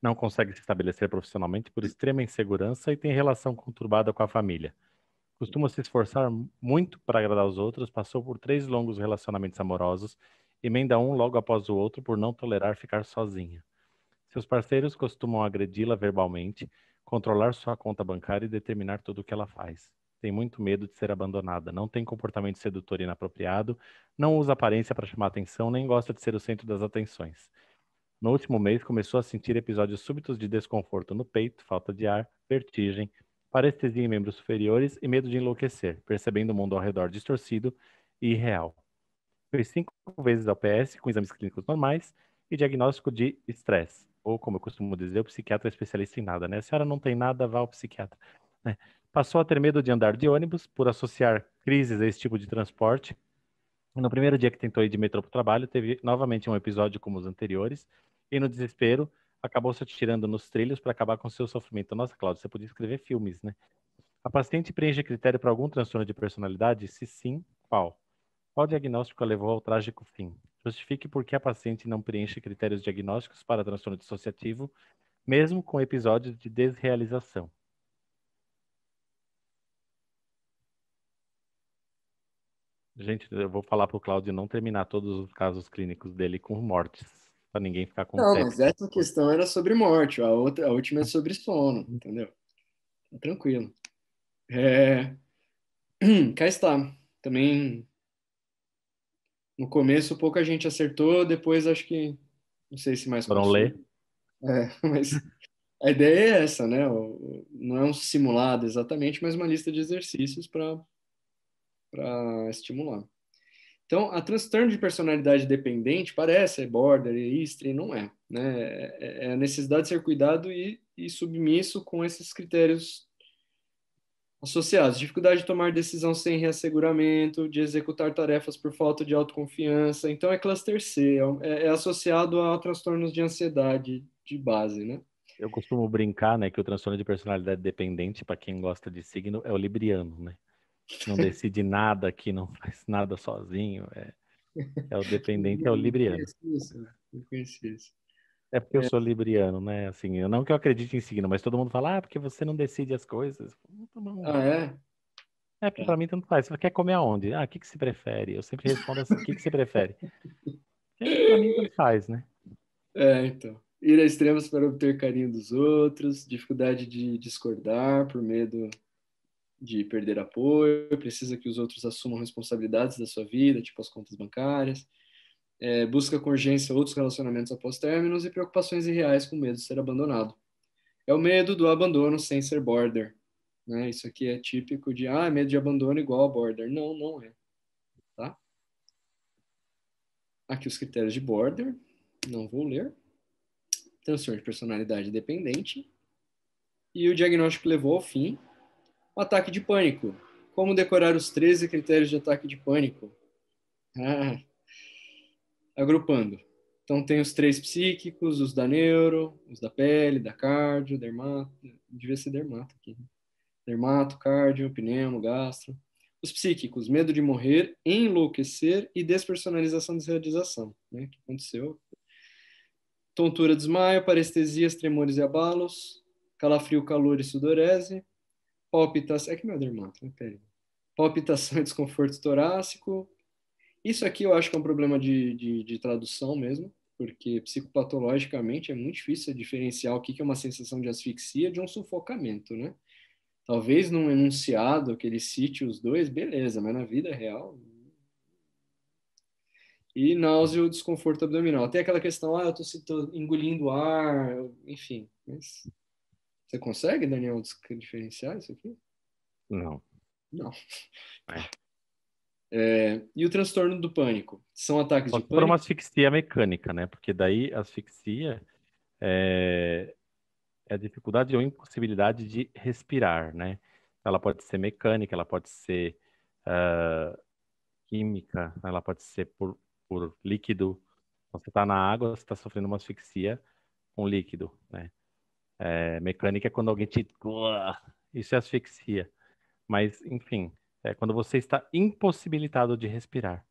não consegue se estabelecer profissionalmente por extrema insegurança e tem relação conturbada com a família. Costuma se esforçar muito para agradar os outros, passou por três longos relacionamentos amorosos, emenda um logo após o outro por não tolerar ficar sozinha. Seus parceiros costumam agredi-la verbalmente, controlar sua conta bancária e determinar tudo o que ela faz. Tem muito medo de ser abandonada, não tem comportamento sedutor e inapropriado, não usa aparência para chamar atenção, nem gosta de ser o centro das atenções no último mês, começou a sentir episódios súbitos de desconforto no peito, falta de ar, vertigem, parestesia em membros superiores e medo de enlouquecer, percebendo o mundo ao redor distorcido e irreal. Fez cinco vezes ao PS com exames clínicos normais e diagnóstico de estresse. Ou, como eu costumo dizer, o psiquiatra é especialista em nada, né? A senhora não tem nada, vá ao psiquiatra. Né? Passou a ter medo de andar de ônibus por associar crises a esse tipo de transporte. No primeiro dia que tentou ir de metrô para o trabalho, teve novamente um episódio como os anteriores e no desespero acabou se atirando nos trilhos para acabar com seu sofrimento. Nossa, Cláudia, você podia escrever filmes, né? A paciente preenche critério para algum transtorno de personalidade? Se sim, qual? Qual diagnóstico a levou ao trágico fim? Justifique por que a paciente não preenche critérios diagnósticos para transtorno dissociativo, mesmo com episódios de desrealização. Gente, eu vou falar para o Cláudio não terminar todos os casos clínicos dele com mortes para ninguém ficar com Não, mas essa questão era sobre morte, a outra, a última é sobre sono, entendeu? Tá tranquilo. É... Cá está. Também no começo pouca gente acertou, depois acho que não sei se mais foram ler. É, mas a ideia é essa, né? Não é um simulado exatamente, mas uma lista de exercícios para estimular. Então, a transtorno de personalidade dependente parece, é border, é istre, não é. Né? É, é a necessidade de ser cuidado e, e submisso com esses critérios associados. Dificuldade de tomar decisão sem reasseguramento, de executar tarefas por falta de autoconfiança. Então, é cluster C, é, é, é associado a transtornos de ansiedade de base, né? Eu costumo brincar, né, que o transtorno de personalidade dependente, para quem gosta de signo, é o libriano, né? não decide nada aqui, não faz nada sozinho. É, é o dependente, é o libriano. Eu né? eu conheci isso. É porque eu é. sou libriano, né? Assim, eu não que eu acredite em signo, mas todo mundo fala, ah, porque você não decide as coisas. Ah, é? É, porque é. pra mim tanto faz. Você quer comer aonde? Ah, o que, que você prefere? Eu sempre respondo assim, o que, que você prefere? É, pra mim tanto faz, né? É, então. Ir a extremos para obter carinho dos outros, dificuldade de discordar por medo de perder apoio, precisa que os outros assumam responsabilidades da sua vida, tipo as contas bancárias, é, busca com urgência outros relacionamentos após términos e preocupações irreais com medo de ser abandonado. É o medo do abandono sem ser border. Né? Isso aqui é típico de, ah, medo de abandono igual a border. Não, não é. Tá? Aqui os critérios de border, não vou ler. Transtorno de personalidade dependente. E o diagnóstico levou ao fim, Ataque de pânico. Como decorar os 13 critérios de ataque de pânico? Ah. Agrupando. Então tem os três psíquicos, os da neuro, os da pele, da cardio, dermato, devia ser dermato aqui. Né? Dermato, cardio, pneumo, gastro. Os psíquicos, medo de morrer, enlouquecer e despersonalização e desrealização, né? Que aconteceu. Tontura, desmaio, parestesias, tremores e abalos, calafrio, calor e sudorese, palpitação. É que meu dermato, né? peraí. Palpitação e desconforto torácico. Isso aqui eu acho que é um problema de, de, de tradução mesmo, porque psicopatologicamente é muito difícil diferenciar o que é uma sensação de asfixia de um sufocamento, né? Talvez num enunciado que ele cite os dois, beleza, mas na vida real. E náusea ou desconforto abdominal. Tem aquela questão, ah, eu tô, tô engolindo ar, enfim. Mas você consegue, Daniel, diferenciar isso aqui? Não. Não. É. É, e o transtorno do pânico? São ataques Só de pânico? Por uma asfixia mecânica, né? Porque daí asfixia é, é a dificuldade ou impossibilidade de respirar, né? Ela pode ser mecânica, ela pode ser uh, química, ela pode ser por, por líquido. Então, você está na água, você está sofrendo uma asfixia com líquido, né? É, mecânica é quando alguém te isso é asfixia. Mas, enfim, é quando você está impossibilitado de respirar.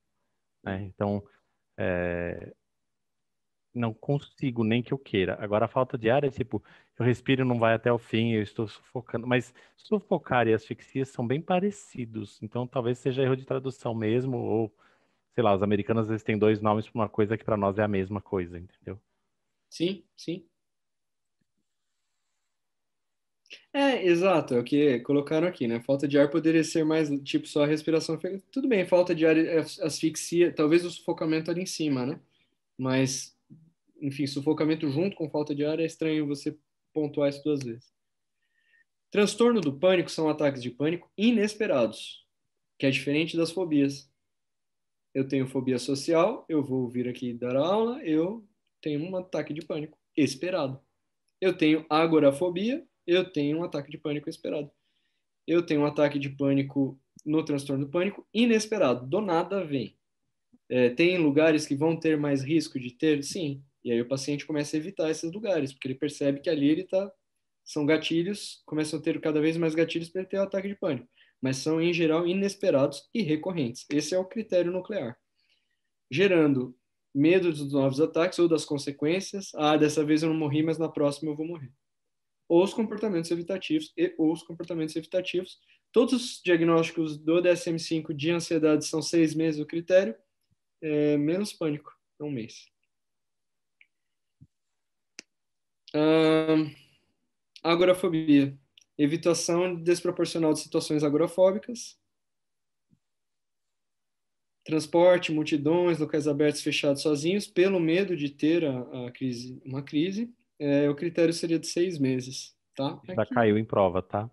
Né? Uhum. Então, é, não consigo nem que eu queira. Agora, a falta de ar é tipo, eu respiro não vai até o fim, eu estou sufocando. Mas sufocar e asfixia são bem parecidos. Então, talvez seja erro de tradução mesmo, ou sei lá, os americanos às vezes têm dois nomes para uma coisa que para nós é a mesma coisa, entendeu? Sim, sim. É, exato, é o que colocaram aqui, né? Falta de ar poderia ser mais tipo só respiração. Tudo bem, falta de ar, asfixia, talvez o sufocamento ali em cima, né? Mas, enfim, sufocamento junto com falta de ar é estranho você pontuar isso duas vezes. Transtorno do pânico são ataques de pânico inesperados, que é diferente das fobias. Eu tenho fobia social, eu vou vir aqui dar aula, eu tenho um ataque de pânico esperado. Eu tenho agorafobia, eu tenho um ataque de pânico esperado. Eu tenho um ataque de pânico no transtorno do pânico inesperado, do nada vem. É, tem lugares que vão ter mais risco de ter? Sim. E aí o paciente começa a evitar esses lugares, porque ele percebe que ali ele está, são gatilhos, começam a ter cada vez mais gatilhos para ter um ataque de pânico. Mas são, em geral, inesperados e recorrentes. Esse é o critério nuclear. Gerando medo dos novos ataques ou das consequências. Ah, dessa vez eu não morri, mas na próxima eu vou morrer os comportamentos evitativos e os comportamentos evitativos. Todos os diagnósticos do DSM-5 de ansiedade são seis meses o critério, é, menos pânico, é um mês. Um, agorafobia. Evitação desproporcional de situações agorafóbicas. Transporte, multidões, locais abertos fechados sozinhos, pelo medo de ter a, a crise, uma crise é, o critério seria de seis meses, tá? Já Aqui. caiu em prova, tá?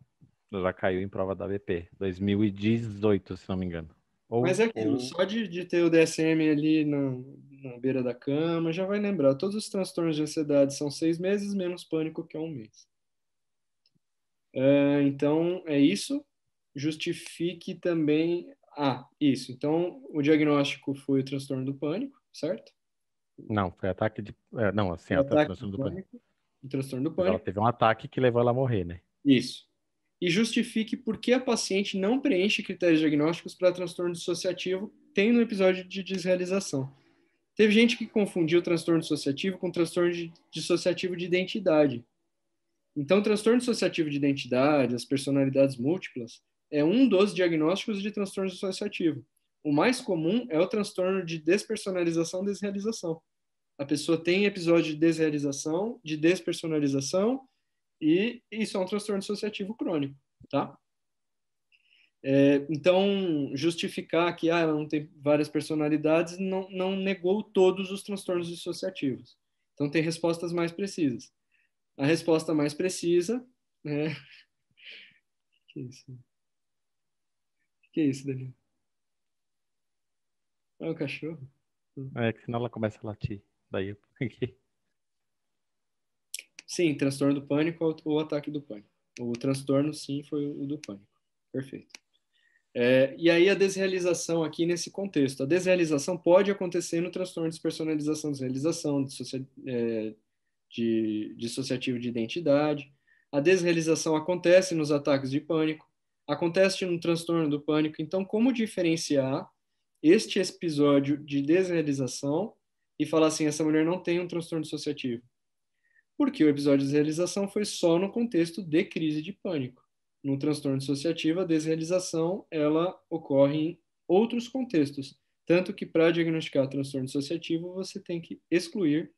Já caiu em prova da BP, 2018, se não me engano. Ou, Mas é aquilo, ou... só de, de, ter o DSM ali na, na beira da cama, já vai lembrar. Todos os transtornos de ansiedade são seis meses, menos pânico, que é um mês. É, então, é isso. Justifique também. Ah, isso. Então, o diagnóstico foi o transtorno do pânico, certo? Não, foi ataque de. É, não, assim, tá ataque a transtorno do pânico. pânico. transtorno do pânico. Ela teve um ataque que levou ela a morrer, né? Isso. E justifique por que a paciente não preenche critérios diagnósticos para transtorno dissociativo, tendo um episódio de desrealização. Teve gente que confundiu transtorno dissociativo com transtorno de, dissociativo de identidade. Então, transtorno dissociativo de identidade, as personalidades múltiplas, é um dos diagnósticos de transtorno dissociativo. O mais comum é o transtorno de despersonalização e desrealização. A pessoa tem episódio de desrealização, de despersonalização, e isso é um transtorno dissociativo crônico, tá? É, então, justificar que ah, ela não tem várias personalidades não, não negou todos os transtornos dissociativos. Então, tem respostas mais precisas. A resposta mais precisa é. que isso? que isso, Daniel? É o cachorro? Hum. É, que senão ela começa a latir. Daí eu peguei. Sim, transtorno do pânico é ou ataque do pânico. O transtorno, sim, foi o do pânico. Perfeito. É, e aí a desrealização aqui nesse contexto. A desrealização pode acontecer no transtorno de personalização, desrealização, dissocia, é, de, dissociativo de identidade. A desrealização acontece nos ataques de pânico, acontece no transtorno do pânico. Então, como diferenciar este episódio de desrealização e falar assim: essa mulher não tem um transtorno dissociativo. Porque o episódio de desrealização foi só no contexto de crise de pânico. No transtorno dissociativo, a desrealização ela ocorre em outros contextos. Tanto que, para diagnosticar transtorno dissociativo, você tem que excluir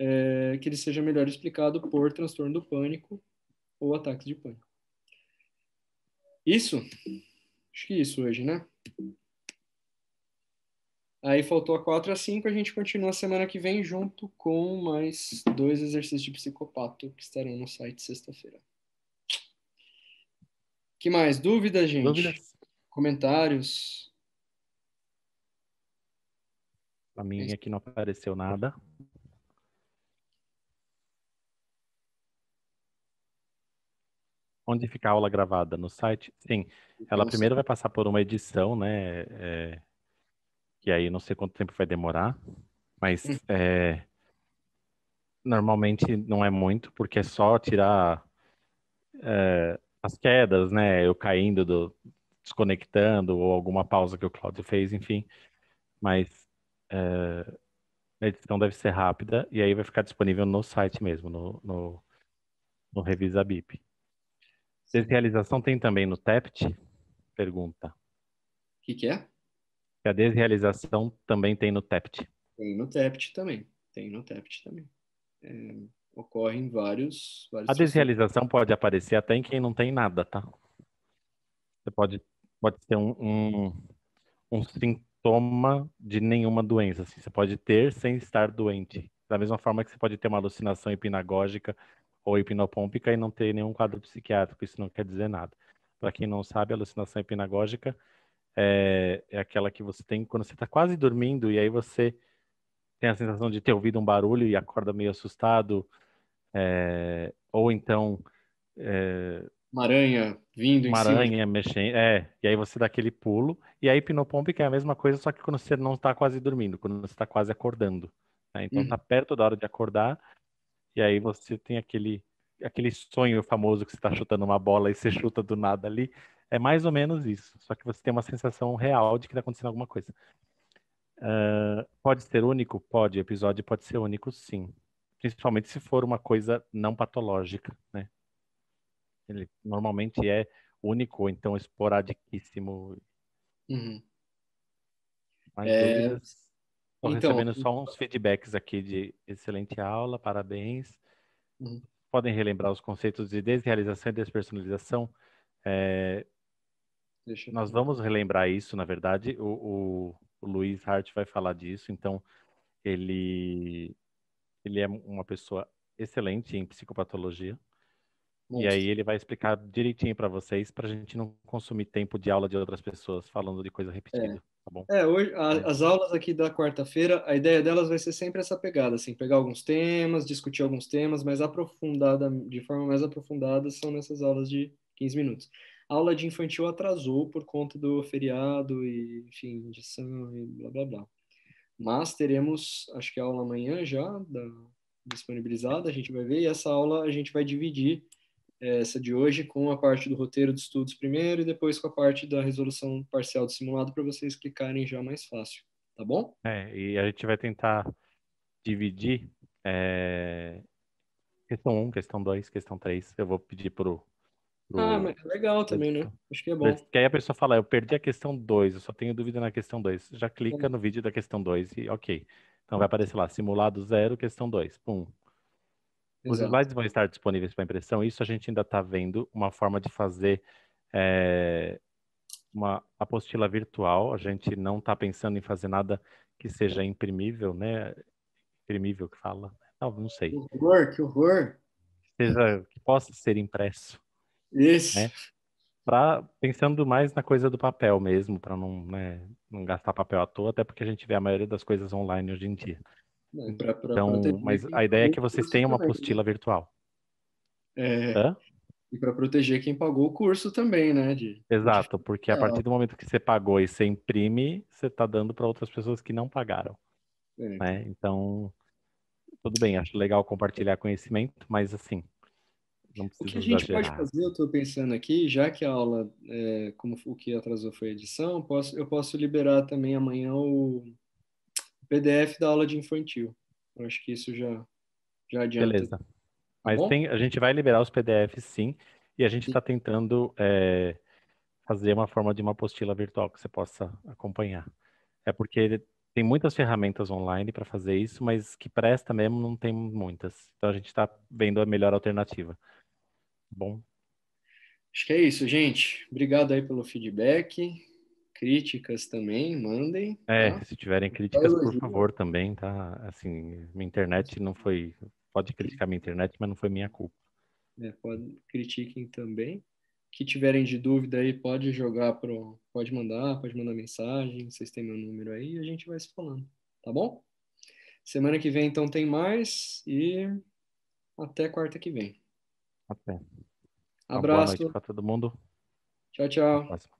é, que ele seja melhor explicado por transtorno do pânico ou ataques de pânico. Isso? Acho que é isso hoje, né? Aí faltou a 4 a 5, a gente continua semana que vem junto com mais dois exercícios de psicopato que estarão no site sexta-feira. Que mais? Dúvidas, gente? Dúvidas? Comentários? A minha aqui não apareceu nada. Onde fica a aula gravada? No site? Sim. Ela primeiro vai passar por uma edição, né? É aí não sei quanto tempo vai demorar, mas hum. é, normalmente não é muito, porque é só tirar é, as quedas, né? Eu caindo, do, desconectando, ou alguma pausa que o Claudio fez, enfim. Mas é, a edição deve ser rápida e aí vai ficar disponível no site mesmo, no, no, no Revisa BIP. Serialização tem também no TEPT? Pergunta. O que, que é? a desrealização também tem no TEPT. Tem no TEPT também. Tem no TEPT também. É, ocorrem vários, vários. A desrealização pode aparecer até em quem não tem nada, tá? Você pode, pode ter um, um, um sintoma de nenhuma doença. Assim. Você pode ter sem estar doente. Da mesma forma que você pode ter uma alucinação hipnagógica ou hipnopômpica e não ter nenhum quadro psiquiátrico, isso não quer dizer nada. Para quem não sabe, alucinação hipnagógica é, é aquela que você tem quando você está quase dormindo e aí você tem a sensação de ter ouvido um barulho e acorda meio assustado, é, ou então é, uma aranha vindo uma em aranha cima. mexendo, é, e aí você dá aquele pulo, e aí a que é a mesma coisa, só que quando você não está quase dormindo, quando você está quase acordando, né? então está uhum. Tá perto da hora de acordar, e aí você tem aquele aquele sonho famoso que você está chutando uma bola e você chuta do nada ali, é mais ou menos isso, só que você tem uma sensação real de que está acontecendo alguma coisa. Uh, pode ser único? Pode. O episódio pode ser único, sim. Principalmente se for uma coisa não patológica, né? Ele normalmente é único, então esporadiquíssimo. Uhum. Mas é... Estou então... recebendo só então uns feedbacks aqui de excelente aula, parabéns. Uhum. Podem relembrar os conceitos de desrealização e despersonalização. É, Deixa Nós vamos relembrar isso, na verdade. O, o, o Luiz Hart vai falar disso, então ele, ele é uma pessoa excelente em psicopatologia. Muito. E aí ele vai explicar direitinho para vocês, para a gente não consumir tempo de aula de outras pessoas falando de coisa repetida, é. tá bom? É, hoje a, é. as aulas aqui da quarta-feira, a ideia delas vai ser sempre essa pegada, assim, pegar alguns temas, discutir alguns temas, mas aprofundada, de forma mais aprofundada, são nessas aulas de 15 minutos aula de infantil atrasou por conta do feriado e, enfim, edição e blá blá blá. Mas teremos, acho que a aula amanhã já, da, disponibilizada, a gente vai ver, e essa aula a gente vai dividir eh, essa de hoje com a parte do roteiro de estudos primeiro e depois com a parte da resolução parcial do simulado para vocês clicarem já mais fácil, tá bom? É, e a gente vai tentar dividir é... questão 1, um, questão 2, questão 3. Eu vou pedir para o Pro... Ah, mas é legal também, né? Acho que é bom. Porque aí a pessoa fala, eu perdi a questão 2, eu só tenho dúvida na questão 2. Já clica no vídeo da questão 2 e ok. Então vai aparecer lá, simulado zero, questão 2. Pum. Exato. Os slides vão estar disponíveis para impressão. Isso a gente ainda está vendo uma forma de fazer é, uma apostila virtual. A gente não está pensando em fazer nada que seja imprimível, né? Imprimível que fala. Né? Não, não sei. Que horror, que horror. seja, que possa ser impresso. Isso. Né? Pra, pensando mais na coisa do papel mesmo, para não, né, não gastar papel à toa, até porque a gente vê a maioria das coisas online hoje em dia. pra, pra, então, pra mas a ideia é que vocês tenham uma né? apostila virtual. É, Hã? E para proteger quem pagou o curso também, né? De... Exato, tipo, porque é. a partir do momento que você pagou e você imprime, você está dando para outras pessoas que não pagaram. É. Né? Então, tudo bem, acho legal compartilhar conhecimento, mas assim, o que a gente exagerar. pode fazer, eu estou pensando aqui, já que a aula, é, como o que atrasou foi a edição, posso, eu posso liberar também amanhã o PDF da aula de infantil. Eu acho que isso já, já adianta. Beleza. Tá mas tá tem, a gente vai liberar os PDFs sim, e a gente está tentando é, fazer uma forma de uma apostila virtual que você possa acompanhar. É porque tem muitas ferramentas online para fazer isso, mas que presta mesmo não tem muitas. Então a gente está vendo a melhor alternativa. Bom. Acho que é isso, gente. Obrigado aí pelo feedback. Críticas também, mandem. É, tá? É, se tiverem críticas, por favor, também, tá? Assim, minha internet não foi. Pode criticar minha internet, mas não foi minha culpa. É, pode, critiquem também. Que tiverem de dúvida aí, pode jogar pro. Pode mandar, pode mandar mensagem. Vocês têm meu número aí e a gente vai se falando, tá bom? Semana que vem, então, tem mais. E até quarta que vem. Até. Então, Abraço. Uma boa noite para todo mundo. Tchau, tchau.